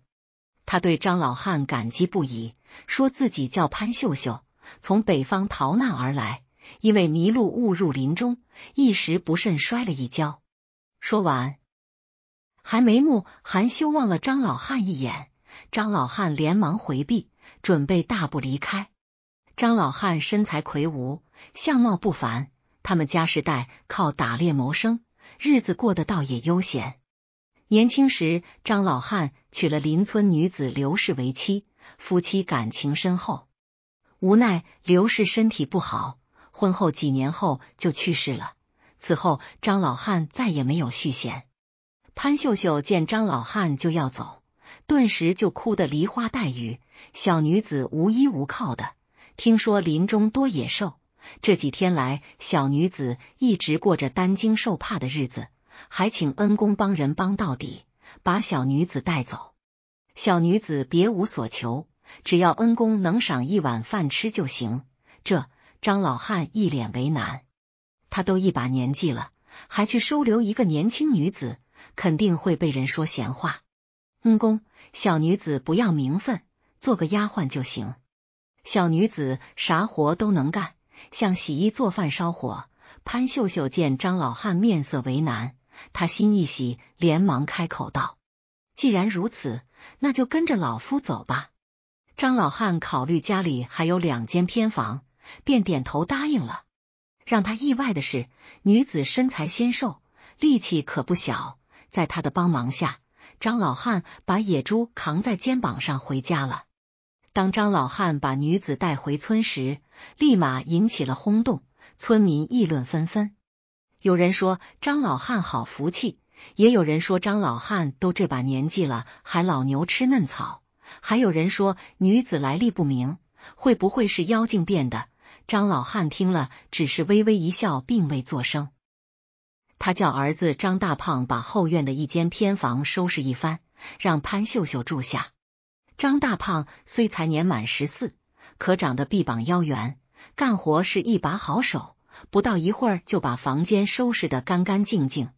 他对张老汉感激不已，说自己叫潘秀秀。从北方逃难而来，因为迷路误入林中，一时不慎摔了一跤。说完，还眉目含羞望了张老汉一眼，张老汉连忙回避，准备大步离开。张老汉身材魁梧，相貌不凡，他们家世代靠打猎谋生，日子过得倒也悠闲。年轻时，张老汉娶了邻村女子刘氏为妻，夫妻感情深厚。无奈，刘氏身体不好，婚后几年后就去世了。此后，张老汉再也没有续弦。潘秀秀见张老汉就要走，顿时就哭得梨花带雨。小女子无依无靠的，听说林中多野兽，这几天来，小女子一直过着担惊受怕的日子。还请恩公帮人帮到底，把小女子带走。小女子别无所求。只要恩公能赏一碗饭吃就行。这张老汉一脸为难，他都一把年纪了，还去收留一个年轻女子，肯定会被人说闲话。恩公，小女子不要名分，做个丫鬟就行。小女子啥活都能干，像洗衣、做饭、烧火。潘秀秀见张老汉面色为难，她心一喜，连忙开口道：“既然如此，那就跟着老夫走吧。”张老汉考虑家里还有两间偏房，便点头答应了。让他意外的是，女子身材纤瘦，力气可不小。在他的帮忙下，张老汉把野猪扛在肩膀上回家了。当张老汉把女子带回村时，立马引起了轰动，村民议论纷纷。有人说张老汉好福气，也有人说张老汉都这把年纪了，还老牛吃嫩草。还有人说女子来历不明，会不会是妖精变的？张老汉听了，只是微微一笑，并未作声。他叫儿子张大胖把后院的一间偏房收拾一番，让潘秀秀住下。张大胖虽才年满十四，可长得臂膀腰圆，干活是一把好手，不到一会儿就把房间收拾得干干净净。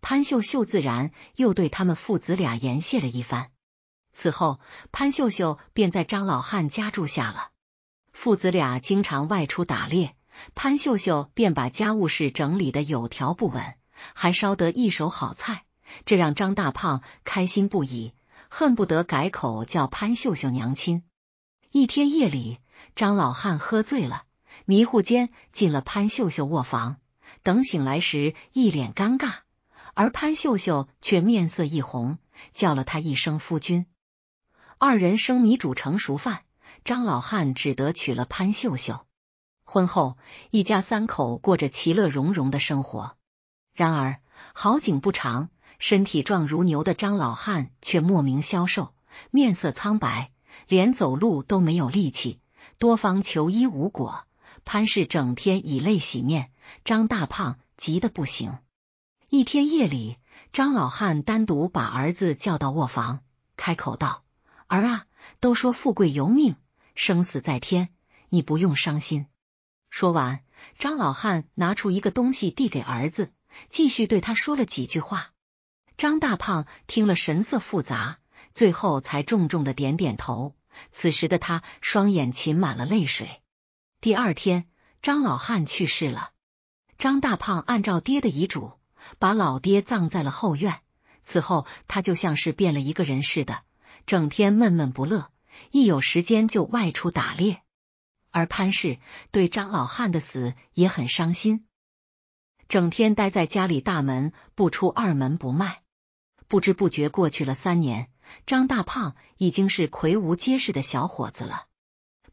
潘秀秀自然又对他们父子俩言谢了一番。此后，潘秀秀便在张老汉家住下了。父子俩经常外出打猎，潘秀秀便把家务事整理的有条不紊，还烧得一手好菜，这让张大胖开心不已，恨不得改口叫潘秀秀娘亲。一天夜里，张老汉喝醉了，迷糊间进了潘秀秀卧房，等醒来时一脸尴尬，而潘秀秀却面色一红，叫了他一声夫君。二人生米煮成熟饭，张老汉只得娶了潘秀秀。婚后，一家三口过着其乐融融的生活。然而，好景不长，身体壮如牛的张老汉却莫名消瘦，面色苍白，连走路都没有力气。多方求医无果，潘氏整天以泪洗面，张大胖急得不行。一天夜里，张老汉单独把儿子叫到卧房，开口道。儿啊，都说富贵由命，生死在天，你不用伤心。说完，张老汉拿出一个东西递给儿子，继续对他说了几句话。张大胖听了，神色复杂，最后才重重的点点头。此时的他，双眼噙满了泪水。第二天，张老汉去世了。张大胖按照爹的遗嘱，把老爹葬在了后院。此后，他就像是变了一个人似的。整天闷闷不乐，一有时间就外出打猎。而潘氏对张老汉的死也很伤心，整天待在家里，大门不出，二门不迈。不知不觉过去了三年，张大胖已经是魁梧结实的小伙子了。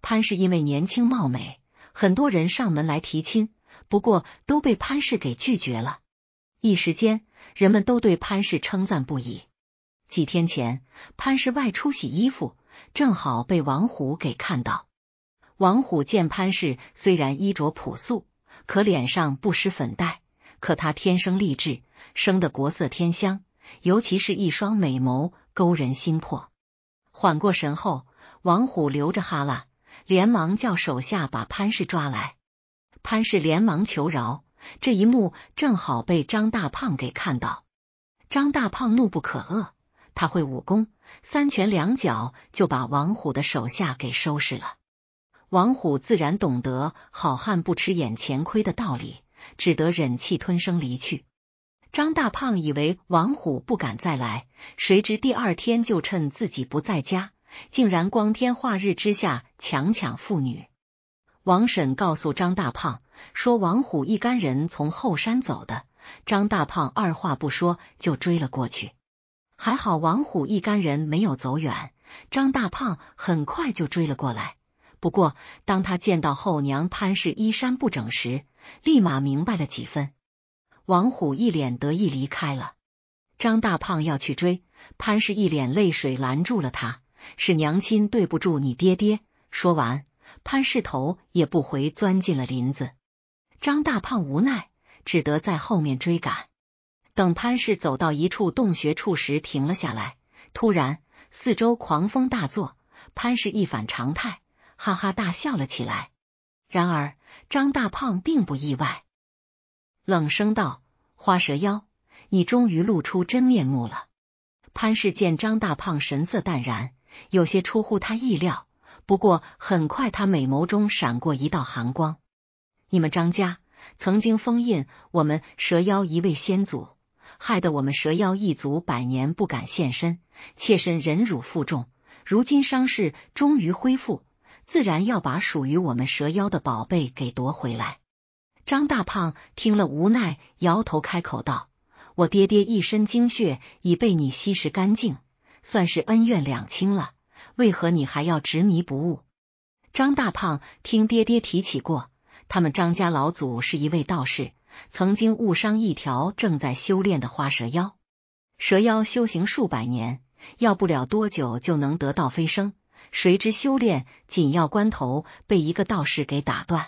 潘氏因为年轻貌美，很多人上门来提亲，不过都被潘氏给拒绝了。一时间，人们都对潘氏称赞不已。几天前，潘氏外出洗衣服，正好被王虎给看到。王虎见潘氏虽然衣着朴素，可脸上不施粉黛，可他天生丽质，生得国色天香，尤其是一双美眸，勾人心魄。缓过神后，王虎留着哈喇，连忙叫手下把潘氏抓来。潘氏连忙求饶，这一幕正好被张大胖给看到。张大胖怒不可遏。他会武功，三拳两脚就把王虎的手下给收拾了。王虎自然懂得好汉不吃眼前亏的道理，只得忍气吞声离去。张大胖以为王虎不敢再来，谁知第二天就趁自己不在家，竟然光天化日之下强抢妇女。王婶告诉张大胖说王虎一干人从后山走的，张大胖二话不说就追了过去。还好王虎一干人没有走远，张大胖很快就追了过来。不过当他见到后娘潘氏衣衫不整时，立马明白了几分。王虎一脸得意离开了，张大胖要去追潘氏，一脸泪水拦住了他：“是娘亲对不住你爹爹。”说完，潘氏头也不回钻进了林子。张大胖无奈，只得在后面追赶。等潘氏走到一处洞穴处时，停了下来。突然，四周狂风大作，潘氏一反常态，哈哈大笑了起来。然而，张大胖并不意外，冷声道：“花蛇妖，你终于露出真面目了。”潘氏见张大胖神色淡然，有些出乎他意料。不过，很快他美眸中闪过一道寒光：“你们张家曾经封印我们蛇妖一位先祖。”害得我们蛇妖一族百年不敢现身，妾身忍辱负重，如今伤势终于恢复，自然要把属于我们蛇妖的宝贝给夺回来。张大胖听了无奈摇头，开口道：“我爹爹一身精血已被你吸食干净，算是恩怨两清了，为何你还要执迷不悟？”张大胖听爹爹提起过，他们张家老祖是一位道士。曾经误伤一条正在修炼的花蛇妖，蛇妖修行数百年，要不了多久就能得道飞升。谁知修炼紧要关头被一个道士给打断，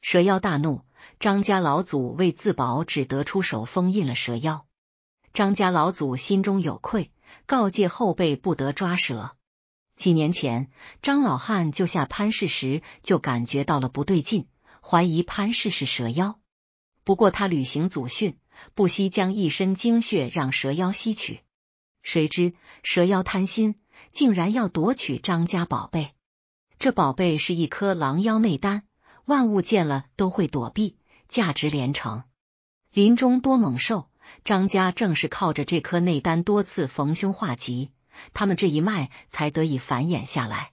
蛇妖大怒。张家老祖为自保，只得出手封印了蛇妖。张家老祖心中有愧，告诫后辈不得抓蛇。几年前，张老汉救下潘氏时，就感觉到了不对劲，怀疑潘氏是蛇妖。不过他履行祖训，不惜将一身精血让蛇妖吸取。谁知蛇妖贪心，竟然要夺取张家宝贝。这宝贝是一颗狼妖内丹，万物见了都会躲避，价值连城。林中多猛兽，张家正是靠着这颗内丹多次逢凶化吉，他们这一脉才得以繁衍下来。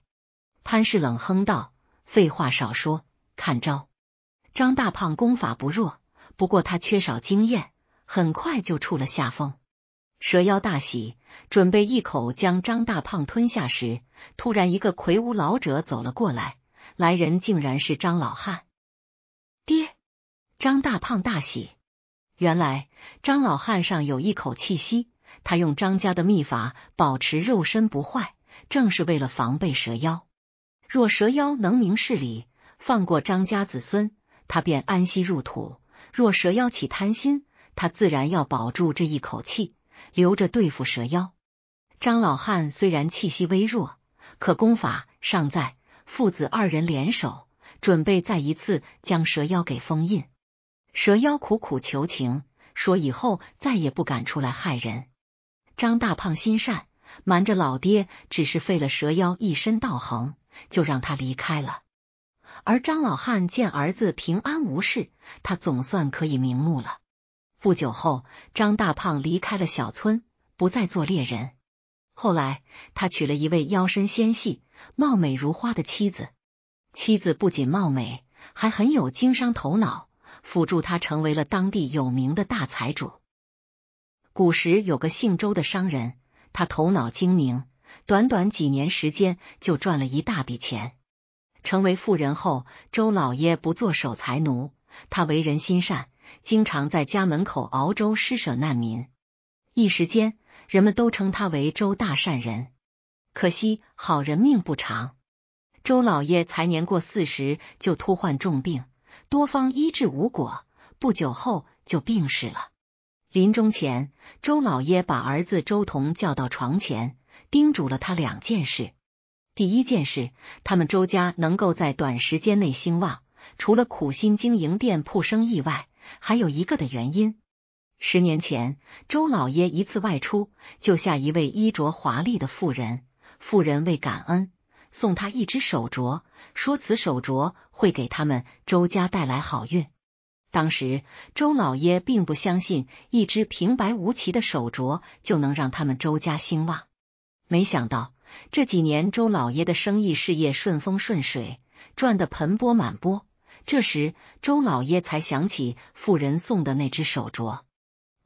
潘氏冷哼道：“废话少说，看招！”张大胖功法不弱。不过他缺少经验，很快就处了下风。蛇妖大喜，准备一口将张大胖吞下时，突然一个魁梧老者走了过来。来人竟然是张老汉。爹！张大胖大喜，原来张老汉上有一口气息，他用张家的秘法保持肉身不坏，正是为了防备蛇妖。若蛇妖能明事理，放过张家子孙，他便安息入土。若蛇妖起贪心，他自然要保住这一口气，留着对付蛇妖。张老汉虽然气息微弱，可功法尚在，父子二人联手，准备再一次将蛇妖给封印。蛇妖苦苦求情，说以后再也不敢出来害人。张大胖心善，瞒着老爹，只是废了蛇妖一身道行，就让他离开了。而张老汉见儿子平安无事，他总算可以瞑目了。不久后，张大胖离开了小村，不再做猎人。后来，他娶了一位腰身纤细、貌美如花的妻子。妻子不仅貌美，还很有经商头脑，辅助他成为了当地有名的大财主。古时有个姓周的商人，他头脑精明，短短几年时间就赚了一大笔钱。成为富人后，周老爷不做守财奴，他为人心善，经常在家门口熬粥施舍难民。一时间，人们都称他为周大善人。可惜好人命不长，周老爷才年过四十就突患重病，多方医治无果，不久后就病逝了。临终前，周老爷把儿子周彤叫到床前，叮嘱了他两件事。第一件事，他们周家能够在短时间内兴旺，除了苦心经营店铺生意外，还有一个的原因。十年前，周老爷一次外出救下一位衣着华丽的妇人，妇人为感恩送他一只手镯，说此手镯会给他们周家带来好运。当时，周老爷并不相信一只平白无奇的手镯就能让他们周家兴旺，没想到。这几年，周老爷的生意事业顺风顺水，赚得盆钵满钵。这时，周老爷才想起妇人送的那只手镯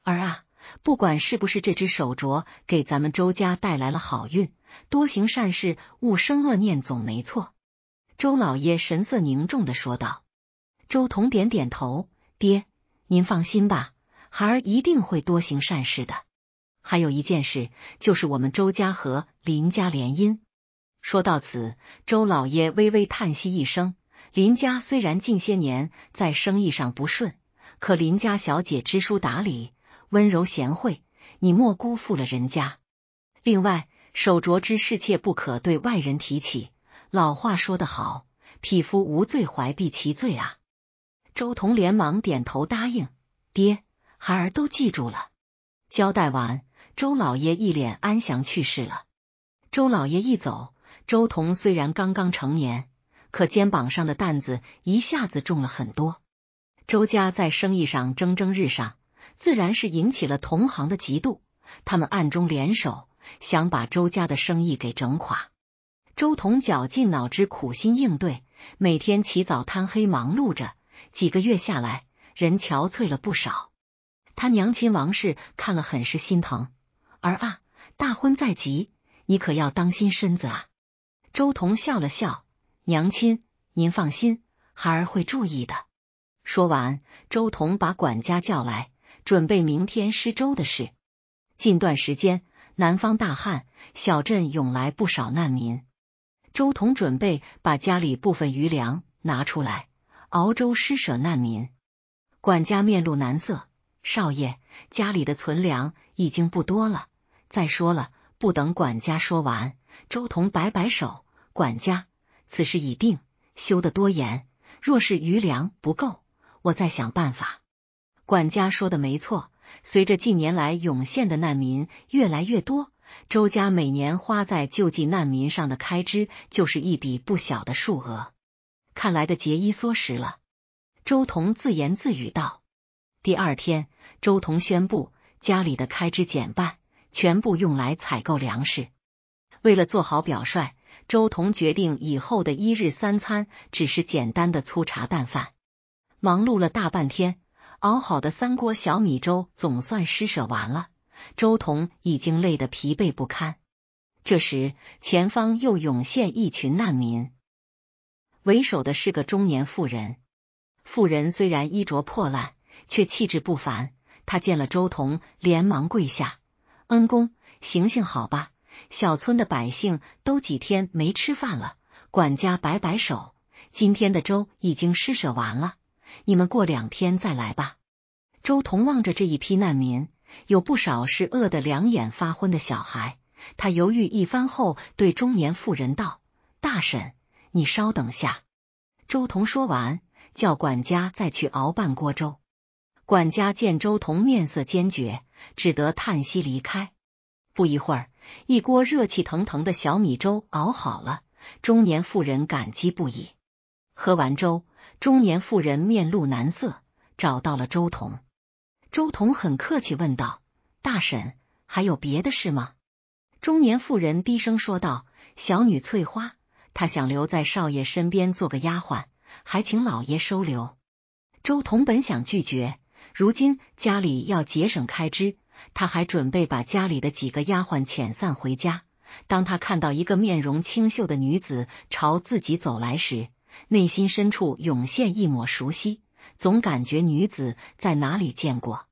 儿啊，不管是不是这只手镯给咱们周家带来了好运，多行善事，勿生恶念，总没错。周老爷神色凝重的说道。周彤点点头，爹，您放心吧，孩儿一定会多行善事的。还有一件事，就是我们周家和林家联姻。说到此，周老爷微微叹息一声。林家虽然近些年在生意上不顺，可林家小姐知书达理，温柔贤惠，你莫辜负了人家。另外，手镯之事切不可对外人提起。老话说得好，匹夫无罪，怀璧其罪啊。周彤连忙点头答应：“爹，孩儿都记住了。”交代完。周老爷一脸安详去世了。周老爷一走，周彤虽然刚刚成年，可肩膀上的担子一下子重了很多。周家在生意上蒸蒸日上，自然是引起了同行的嫉妒。他们暗中联手，想把周家的生意给整垮。周彤绞尽脑汁，苦心应对，每天起早贪黑忙碌着。几个月下来，人憔悴了不少。他娘亲王氏看了，很是心疼。儿啊，大婚在即，你可要当心身子啊！周彤笑了笑，娘亲，您放心，孩儿会注意的。说完，周彤把管家叫来，准备明天施粥的事。近段时间南方大旱，小镇涌来不少难民，周彤准备把家里部分余粮拿出来熬粥施舍难民。管家面露难色，少爷，家里的存粮已经不多了。再说了，不等管家说完，周彤摆摆手，管家，此事已定，休得多言。若是余粮不够，我再想办法。管家说的没错，随着近年来涌现的难民越来越多，周家每年花在救济难民上的开支就是一笔不小的数额，看来得节衣缩食了。周彤自言自语道。第二天，周彤宣布家里的开支减半。全部用来采购粮食。为了做好表率，周彤决定以后的一日三餐只是简单的粗茶淡饭。忙碌了大半天，熬好的三锅小米粥总算施舍完了。周彤已经累得疲惫不堪。这时，前方又涌现一群难民，为首的是个中年妇人。妇人虽然衣着破烂，却气质不凡。他见了周彤，连忙跪下。恩公，行行好吧，小村的百姓都几天没吃饭了。管家摆摆手，今天的粥已经施舍完了，你们过两天再来吧。周彤望着这一批难民，有不少是饿得两眼发昏的小孩，他犹豫一番后，对中年妇人道：“大婶，你稍等下。”周彤说完，叫管家再去熬半锅粥。管家见周彤面色坚决。只得叹息离开。不一会儿，一锅热气腾腾的小米粥熬好了，中年妇人感激不已。喝完粥，中年妇人面露难色，找到了周彤。周彤很客气问道：“大婶，还有别的事吗？”中年妇人低声说道：“小女翠花，她想留在少爷身边做个丫鬟，还请老爷收留。”周彤本想拒绝。如今家里要节省开支，他还准备把家里的几个丫鬟遣散回家。当他看到一个面容清秀的女子朝自己走来时，内心深处涌现一抹熟悉，总感觉女子在哪里见过。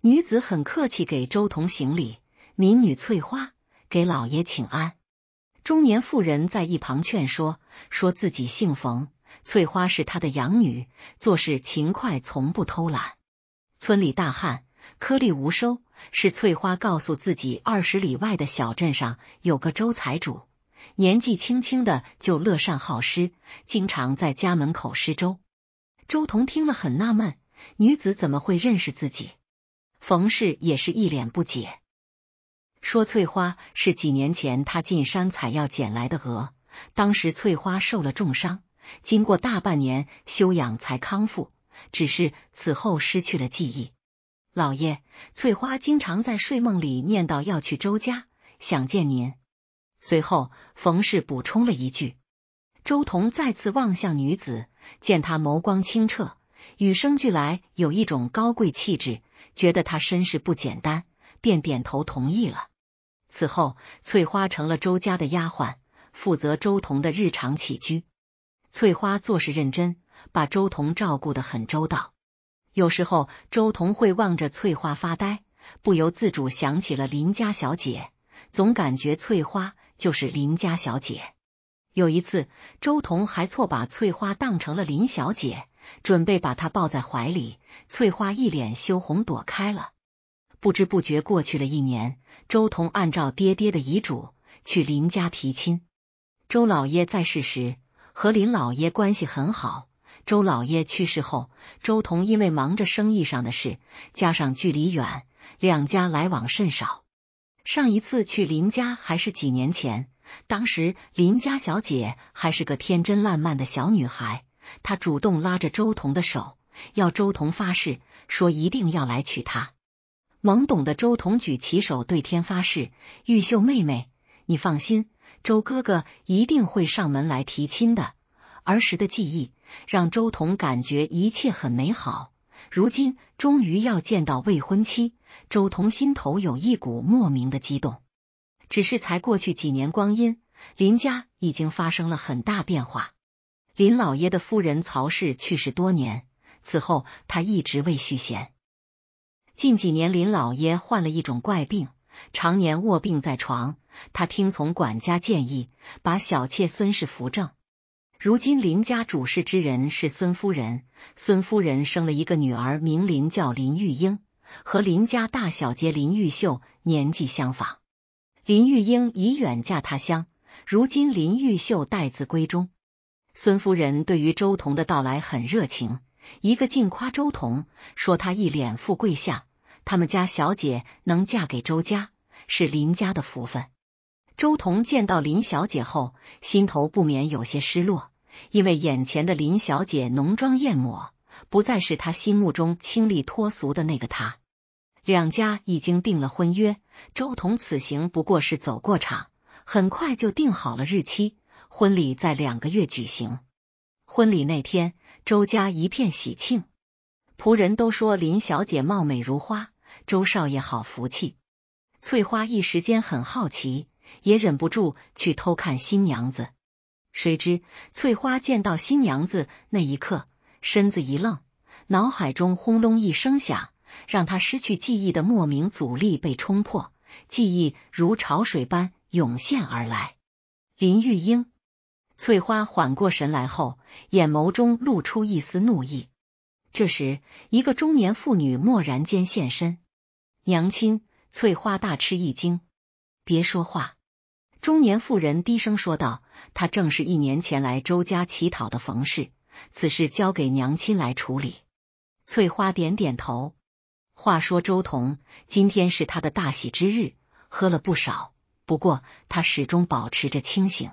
女子很客气，给周同行礼：“民女翠花，给老爷请安。”中年妇人在一旁劝说：“说自己姓冯，翠花是她的养女，做事勤快，从不偷懒。”村里大旱，颗粒无收。是翠花告诉自己，二十里外的小镇上有个周财主，年纪轻轻的就乐善好施，经常在家门口施粥。周彤听了很纳闷，女子怎么会认识自己？冯氏也是一脸不解，说翠花是几年前他进山采药捡来的鹅，当时翠花受了重伤，经过大半年修养才康复。只是此后失去了记忆。老爷，翠花经常在睡梦里念叨要去周家，想见您。随后，冯氏补充了一句。周彤再次望向女子，见她眸光清澈，与生俱来有一种高贵气质，觉得她身世不简单，便点头同意了。此后，翠花成了周家的丫鬟，负责周彤的日常起居。翠花做事认真。把周彤照顾的很周到，有时候周彤会望着翠花发呆，不由自主想起了林家小姐，总感觉翠花就是林家小姐。有一次，周彤还错把翠花当成了林小姐，准备把她抱在怀里，翠花一脸羞红躲开了。不知不觉过去了一年，周彤按照爹爹的遗嘱去林家提亲。周老爷在世时和林老爷关系很好。周老爷去世后，周彤因为忙着生意上的事，加上距离远，两家来往甚少。上一次去林家还是几年前，当时林家小姐还是个天真烂漫的小女孩，她主动拉着周彤的手，要周彤发誓，说一定要来娶她。懵懂的周彤举起手对天发誓：“玉秀妹妹，你放心，周哥哥一定会上门来提亲的。”儿时的记忆。让周彤感觉一切很美好。如今终于要见到未婚妻，周彤心头有一股莫名的激动。只是才过去几年光阴，林家已经发生了很大变化。林老爷的夫人曹氏去世多年，此后他一直未续弦。近几年，林老爷患了一种怪病，常年卧病在床。他听从管家建议，把小妾孙氏扶正。如今林家主事之人是孙夫人，孙夫人生了一个女儿，名林，叫林玉英，和林家大小姐林玉秀年纪相仿。林玉英已远嫁他乡，如今林玉秀待字闺中。孙夫人对于周彤的到来很热情，一个劲夸周彤，说他一脸富贵相，他们家小姐能嫁给周家是林家的福分。周彤见到林小姐后，心头不免有些失落。因为眼前的林小姐浓妆艳抹，不再是她心目中清丽脱俗的那个她。两家已经定了婚约，周彤此行不过是走过场，很快就定好了日期，婚礼在两个月举行。婚礼那天，周家一片喜庆，仆人都说林小姐貌美如花，周少爷好福气。翠花一时间很好奇，也忍不住去偷看新娘子。谁知翠花见到新娘子那一刻，身子一愣，脑海中轰隆一声响，让她失去记忆的莫名阻力被冲破，记忆如潮水般涌现而来。林玉英，翠花缓过神来后，眼眸中露出一丝怒意。这时，一个中年妇女蓦然间现身，娘亲！翠花大吃一惊，别说话。中年妇人低声说道：“他正是一年前来周家乞讨的冯氏，此事交给娘亲来处理。”翠花点点头。话说周彤今天是他的大喜之日，喝了不少，不过他始终保持着清醒。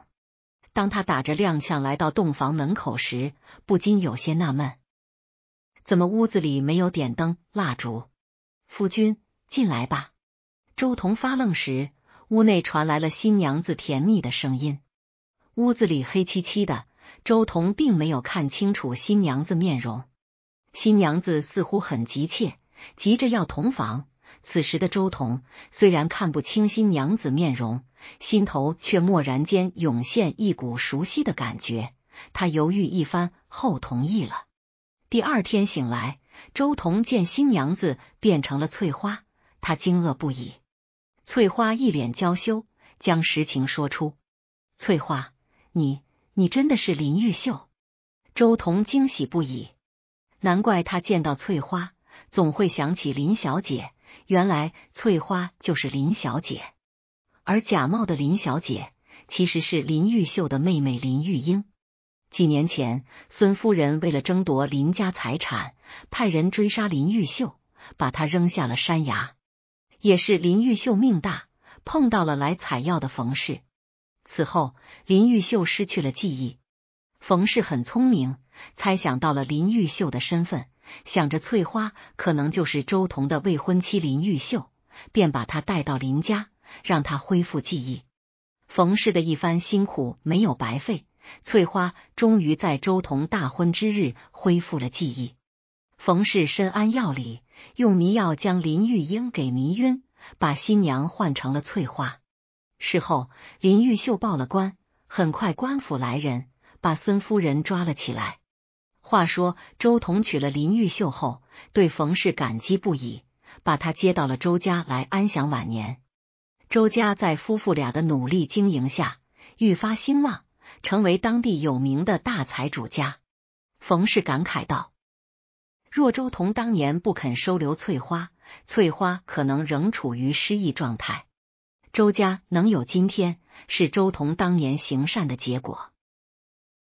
当他打着踉跄来到洞房门口时，不禁有些纳闷，怎么屋子里没有点灯蜡烛？夫君进来吧。周彤发愣时。屋内传来了新娘子甜蜜的声音。屋子里黑漆漆的，周彤并没有看清楚新娘子面容。新娘子似乎很急切，急着要同房。此时的周彤虽然看不清新娘子面容，心头却蓦然间涌现一股熟悉的感觉。他犹豫一番后同意了。第二天醒来，周彤见新娘子变成了翠花，他惊愕不已。翠花一脸娇羞，将实情说出。翠花，你你真的是林玉秀？周彤惊喜不已，难怪他见到翠花总会想起林小姐。原来翠花就是林小姐，而假冒的林小姐其实是林玉秀的妹妹林玉英。几年前，孙夫人为了争夺林家财产，派人追杀林玉秀，把她扔下了山崖。也是林玉秀命大，碰到了来采药的冯氏。此后，林玉秀失去了记忆。冯氏很聪明，猜想到了林玉秀的身份，想着翠花可能就是周彤的未婚妻林玉秀，便把她带到林家，让她恢复记忆。冯氏的一番辛苦没有白费，翠花终于在周彤大婚之日恢复了记忆。冯氏深谙药理，用迷药将林玉英给迷晕，把新娘换成了翠花。事后，林玉秀报了官，很快官府来人，把孙夫人抓了起来。话说，周彤娶了林玉秀后，对冯氏感激不已，把她接到了周家来安享晚年。周家在夫妇俩的努力经营下，愈发兴旺，成为当地有名的大财主家。冯氏感慨道。若周彤当年不肯收留翠花，翠花可能仍处于失忆状态。周家能有今天，是周彤当年行善的结果。